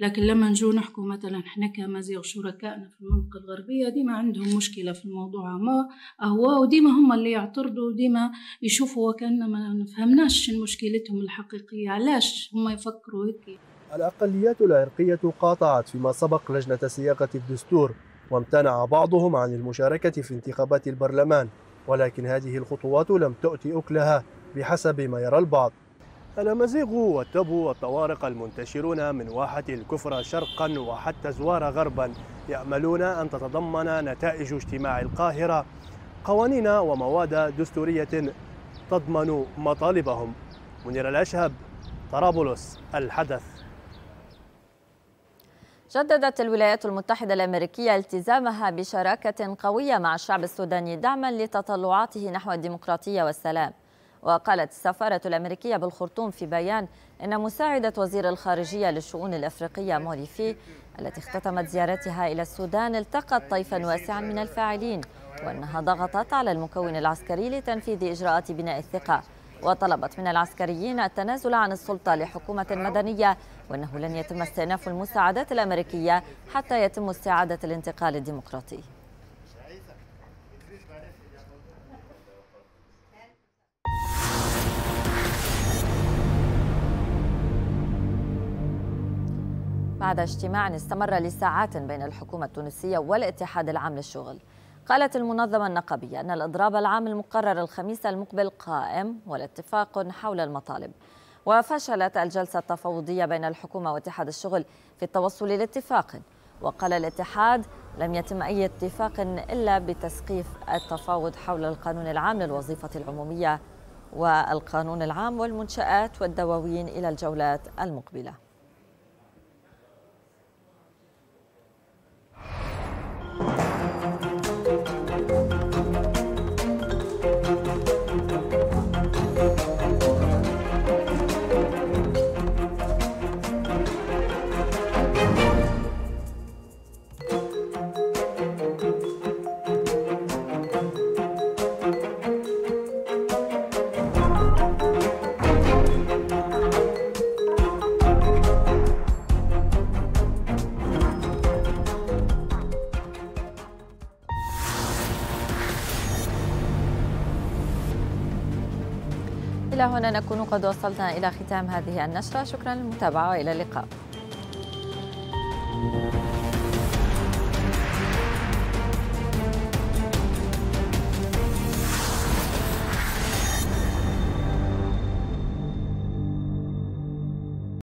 لكن لما نجو نحكوا مثلا احنا كمازيغ شركائنا في المنطقة الغربية ديما عندهم مشكلة في الموضوع ما أهو وديما هم اللي يعترضوا وديما يشوفوا وكأننا ما نفهمناش مشكلتهم الحقيقية علاش هم يفكروا هيك الأقليات العرقية قاطعت فيما سبق لجنة صياغة الدستور وامتنع بعضهم عن المشاركة في انتخابات البرلمان ولكن هذه الخطوات لم تؤتي أكلها بحسب ما يرى البعض الأمازيغ والتبو والطوارق المنتشرون من واحة الكفرة شرقا وحتى زوار غربا يأملون أن تتضمن نتائج اجتماع القاهرة قوانين ومواد دستورية تضمن مطالبهم منير الأشهب طرابلس الحدث جددت الولايات المتحدة الأمريكية التزامها بشراكة قوية مع الشعب السوداني دعما لتطلعاته نحو الديمقراطية والسلام وقالت السفارة الأمريكية بالخرطوم في بيان أن مساعدة وزير الخارجية للشؤون الأفريقية موريفي التي اختتمت زيارتها إلى السودان التقت طيفا واسعا من الفاعلين وأنها ضغطت على المكون العسكري لتنفيذ إجراءات بناء الثقة وطلبت من العسكريين التنازل عن السلطة لحكومة مدنية وأنه لن يتم استئناف المساعدات الأمريكية حتى يتم استعادة الانتقال الديمقراطي بعد اجتماع استمر لساعات بين الحكومة التونسية والاتحاد العام للشغل قالت المنظمة النقبية أن الإضراب العام المقرر الخميس المقبل قائم والاتفاق حول المطالب وفشلت الجلسة التفاوضية بين الحكومة واتحاد الشغل في التوصل لاتفاق وقال الاتحاد لم يتم أي اتفاق إلا بتسقيف التفاوض حول القانون العام للوظيفة العمومية والقانون العام والمنشآت والدواوين إلى الجولات المقبلة هنا نكون قد وصلنا إلى ختام هذه النشرة شكرا للمتابعة وإلى اللقاء